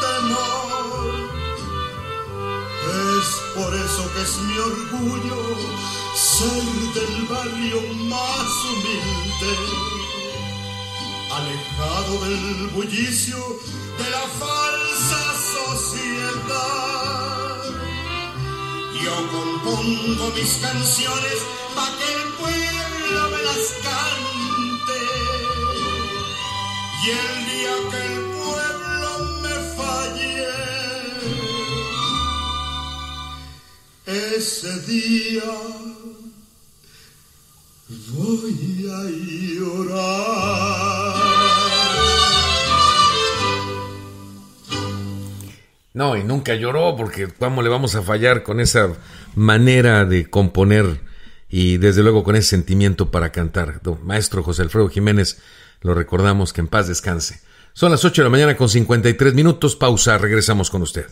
temor. Es por eso que es mi orgullo del barrio más humilde, alejado del bullicio de la falsa sociedad. Yo compongo mis canciones para que el pueblo me las cante. Y el día que el pueblo me falle, ese día Voy a llorar. No, y nunca lloró porque cómo le vamos a fallar con esa manera de componer y desde luego con ese sentimiento para cantar. Don Maestro José Alfredo Jiménez, lo recordamos que en paz descanse. Son las 8 de la mañana con 53 minutos, pausa, regresamos con usted.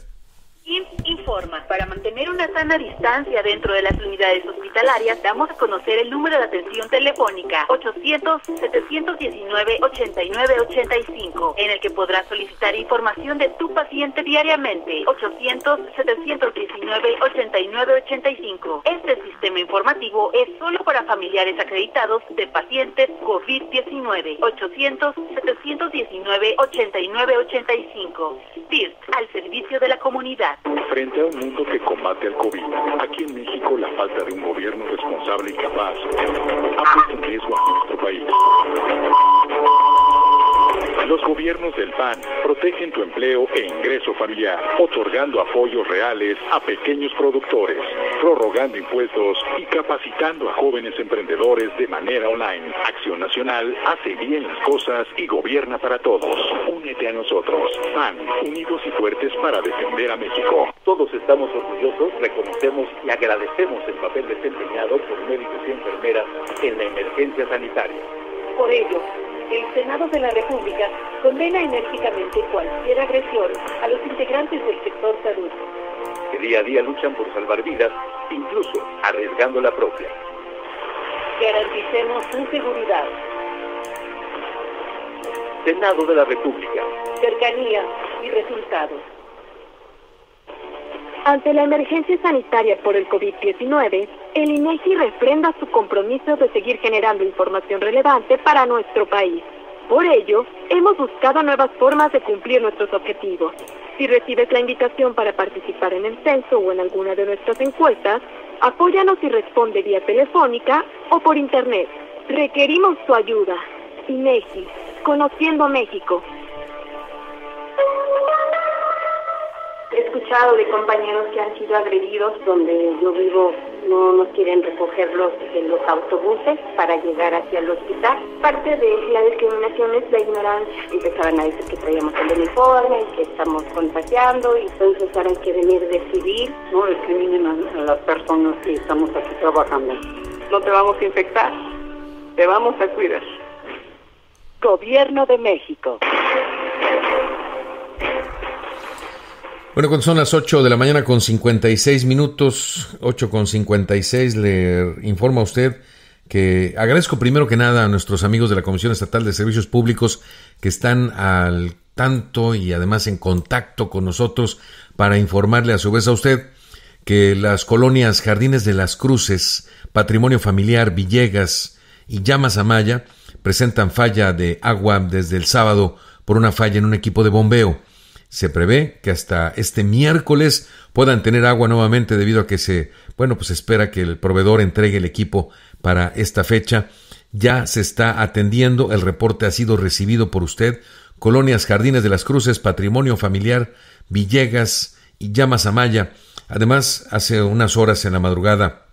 En una sana distancia dentro de las unidades hospitalarias, damos a conocer el número de atención telefónica 800-719-8985, en el que podrás solicitar información de tu paciente diariamente. 800-719-8985. Este sistema informativo es solo para familiares acreditados de pacientes COVID-19. 800-719-8985. TIRT, al servicio de la comunidad. Frente a un mundo que coma COVID. Aquí en México, la falta de un gobierno responsable y capaz ha puesto en riesgo a nuestro país. Los gobiernos del PAN protegen tu empleo e ingreso familiar, otorgando apoyos reales a pequeños productores, prorrogando impuestos y capacitando a jóvenes emprendedores de manera online. Acción Nacional hace bien las cosas y gobierna para todos. Únete a nosotros. PAN, unidos y fuertes para defender a México. Todos estamos orgullosos, reconocemos y agradecemos el papel desempeñado por médicos y enfermeras en la emergencia sanitaria. Por ello, el Senado de la República condena enérgicamente cualquier agresión a los integrantes del sector salud. Que día a día luchan por salvar vidas, incluso arriesgando la propia. Garanticemos su seguridad. Senado de la República. Cercanía y resultados. Ante la emergencia sanitaria por el COVID-19, el INEGI refrenda su compromiso de seguir generando información relevante para nuestro país. Por ello, hemos buscado nuevas formas de cumplir nuestros objetivos. Si recibes la invitación para participar en el censo o en alguna de nuestras encuestas, apóyanos y responde vía telefónica o por internet. Requerimos tu ayuda. INEGI, Conociendo México he escuchado de compañeros que han sido agredidos donde yo vivo no nos quieren recogerlos en los autobuses para llegar hacia el hospital. Parte de la discriminación es la ignorancia. Empezaban a decir que traíamos el uniforme que estamos contagiando y entonces ahora hay que venir de civil. No discriminen a las personas que estamos aquí trabajando. No te vamos a infectar, te vamos a cuidar. Gobierno de México. Bueno, cuando son las 8 de la mañana con 56 minutos, 8 con 56, le informo a usted que agradezco primero que nada a nuestros amigos de la Comisión Estatal de Servicios Públicos que están al tanto y además en contacto con nosotros para informarle a su vez a usted que las colonias Jardines de las Cruces, Patrimonio Familiar, Villegas y Llamas Amaya presentan falla de agua desde el sábado por una falla en un equipo de bombeo. Se prevé que hasta este miércoles puedan tener agua nuevamente debido a que se, bueno, pues espera que el proveedor entregue el equipo para esta fecha. Ya se está atendiendo, el reporte ha sido recibido por usted. Colonias Jardines de las Cruces, Patrimonio Familiar, Villegas y Llamas Amaya. Además, hace unas horas en la madrugada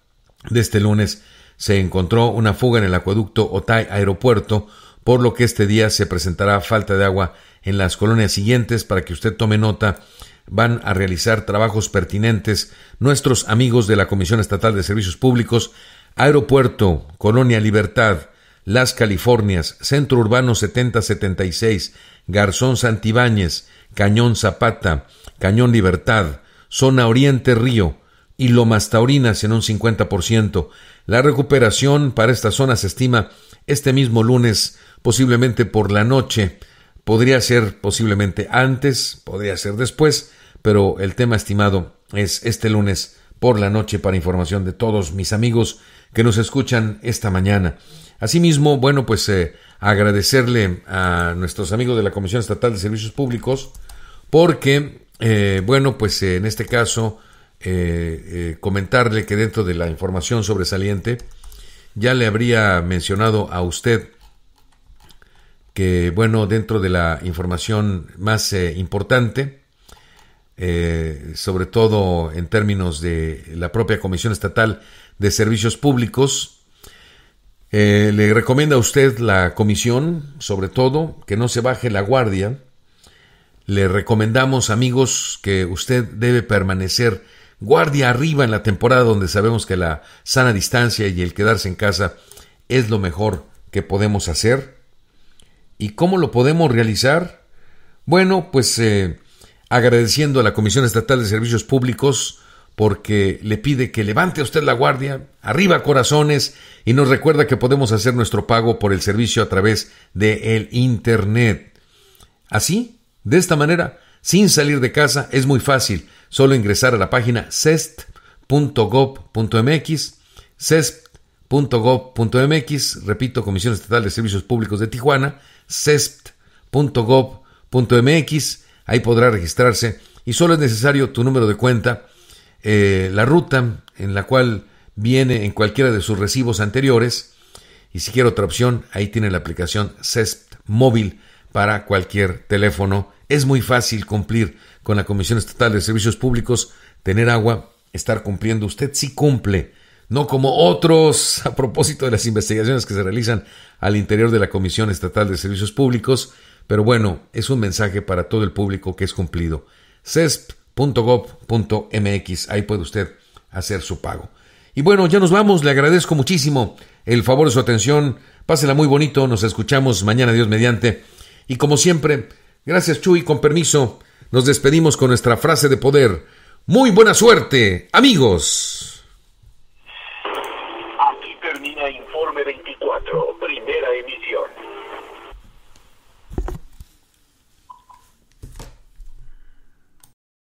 de este lunes se encontró una fuga en el acueducto Otay Aeropuerto por lo que este día se presentará falta de agua en las colonias siguientes para que usted tome nota van a realizar trabajos pertinentes nuestros amigos de la Comisión Estatal de Servicios Públicos, Aeropuerto, Colonia Libertad, Las Californias, Centro Urbano 7076, Garzón Santibáñez, Cañón Zapata, Cañón Libertad, Zona Oriente Río y Lomas Taurinas en un 50%. La recuperación para esta zona se estima este mismo lunes posiblemente por la noche, podría ser posiblemente antes, podría ser después, pero el tema estimado es este lunes por la noche para información de todos mis amigos que nos escuchan esta mañana. Asimismo, bueno, pues eh, agradecerle a nuestros amigos de la Comisión Estatal de Servicios Públicos porque, eh, bueno, pues eh, en este caso, comentarle que dentro de la información sobresaliente, ya le habría mencionado a usted que, bueno, dentro de la información más eh, importante, eh, sobre todo en términos de la propia Comisión Estatal de Servicios Públicos, eh, le recomienda a usted la comisión, sobre todo, que no se baje la guardia. Le recomendamos, amigos, que usted debe permanecer guardia arriba en la temporada donde sabemos que la sana distancia y el quedarse en casa es lo mejor que podemos hacer. ¿Y cómo lo podemos realizar? Bueno, pues eh, agradeciendo a la Comisión Estatal de Servicios Públicos porque le pide que levante usted la guardia, arriba corazones, y nos recuerda que podemos hacer nuestro pago por el servicio a través de el Internet. Así, de esta manera, sin salir de casa, es muy fácil, solo ingresar a la página cest.gov.mx, cest.gov.mx, repito, Comisión Estatal de Servicios Públicos de Tijuana, cespt.gov.mx, ahí podrá registrarse y solo es necesario tu número de cuenta, eh, la ruta en la cual viene en cualquiera de sus recibos anteriores y si quiere otra opción, ahí tiene la aplicación CESPT móvil para cualquier teléfono. Es muy fácil cumplir con la Comisión Estatal de Servicios Públicos, tener agua, estar cumpliendo. Usted si cumple no como otros, a propósito de las investigaciones que se realizan al interior de la Comisión Estatal de Servicios Públicos, pero bueno, es un mensaje para todo el público que es cumplido. cesp.gov.mx, ahí puede usted hacer su pago. Y bueno, ya nos vamos, le agradezco muchísimo el favor de su atención, pásela muy bonito, nos escuchamos mañana, Dios mediante, y como siempre, gracias Chuy, con permiso, nos despedimos con nuestra frase de poder. Muy buena suerte, amigos.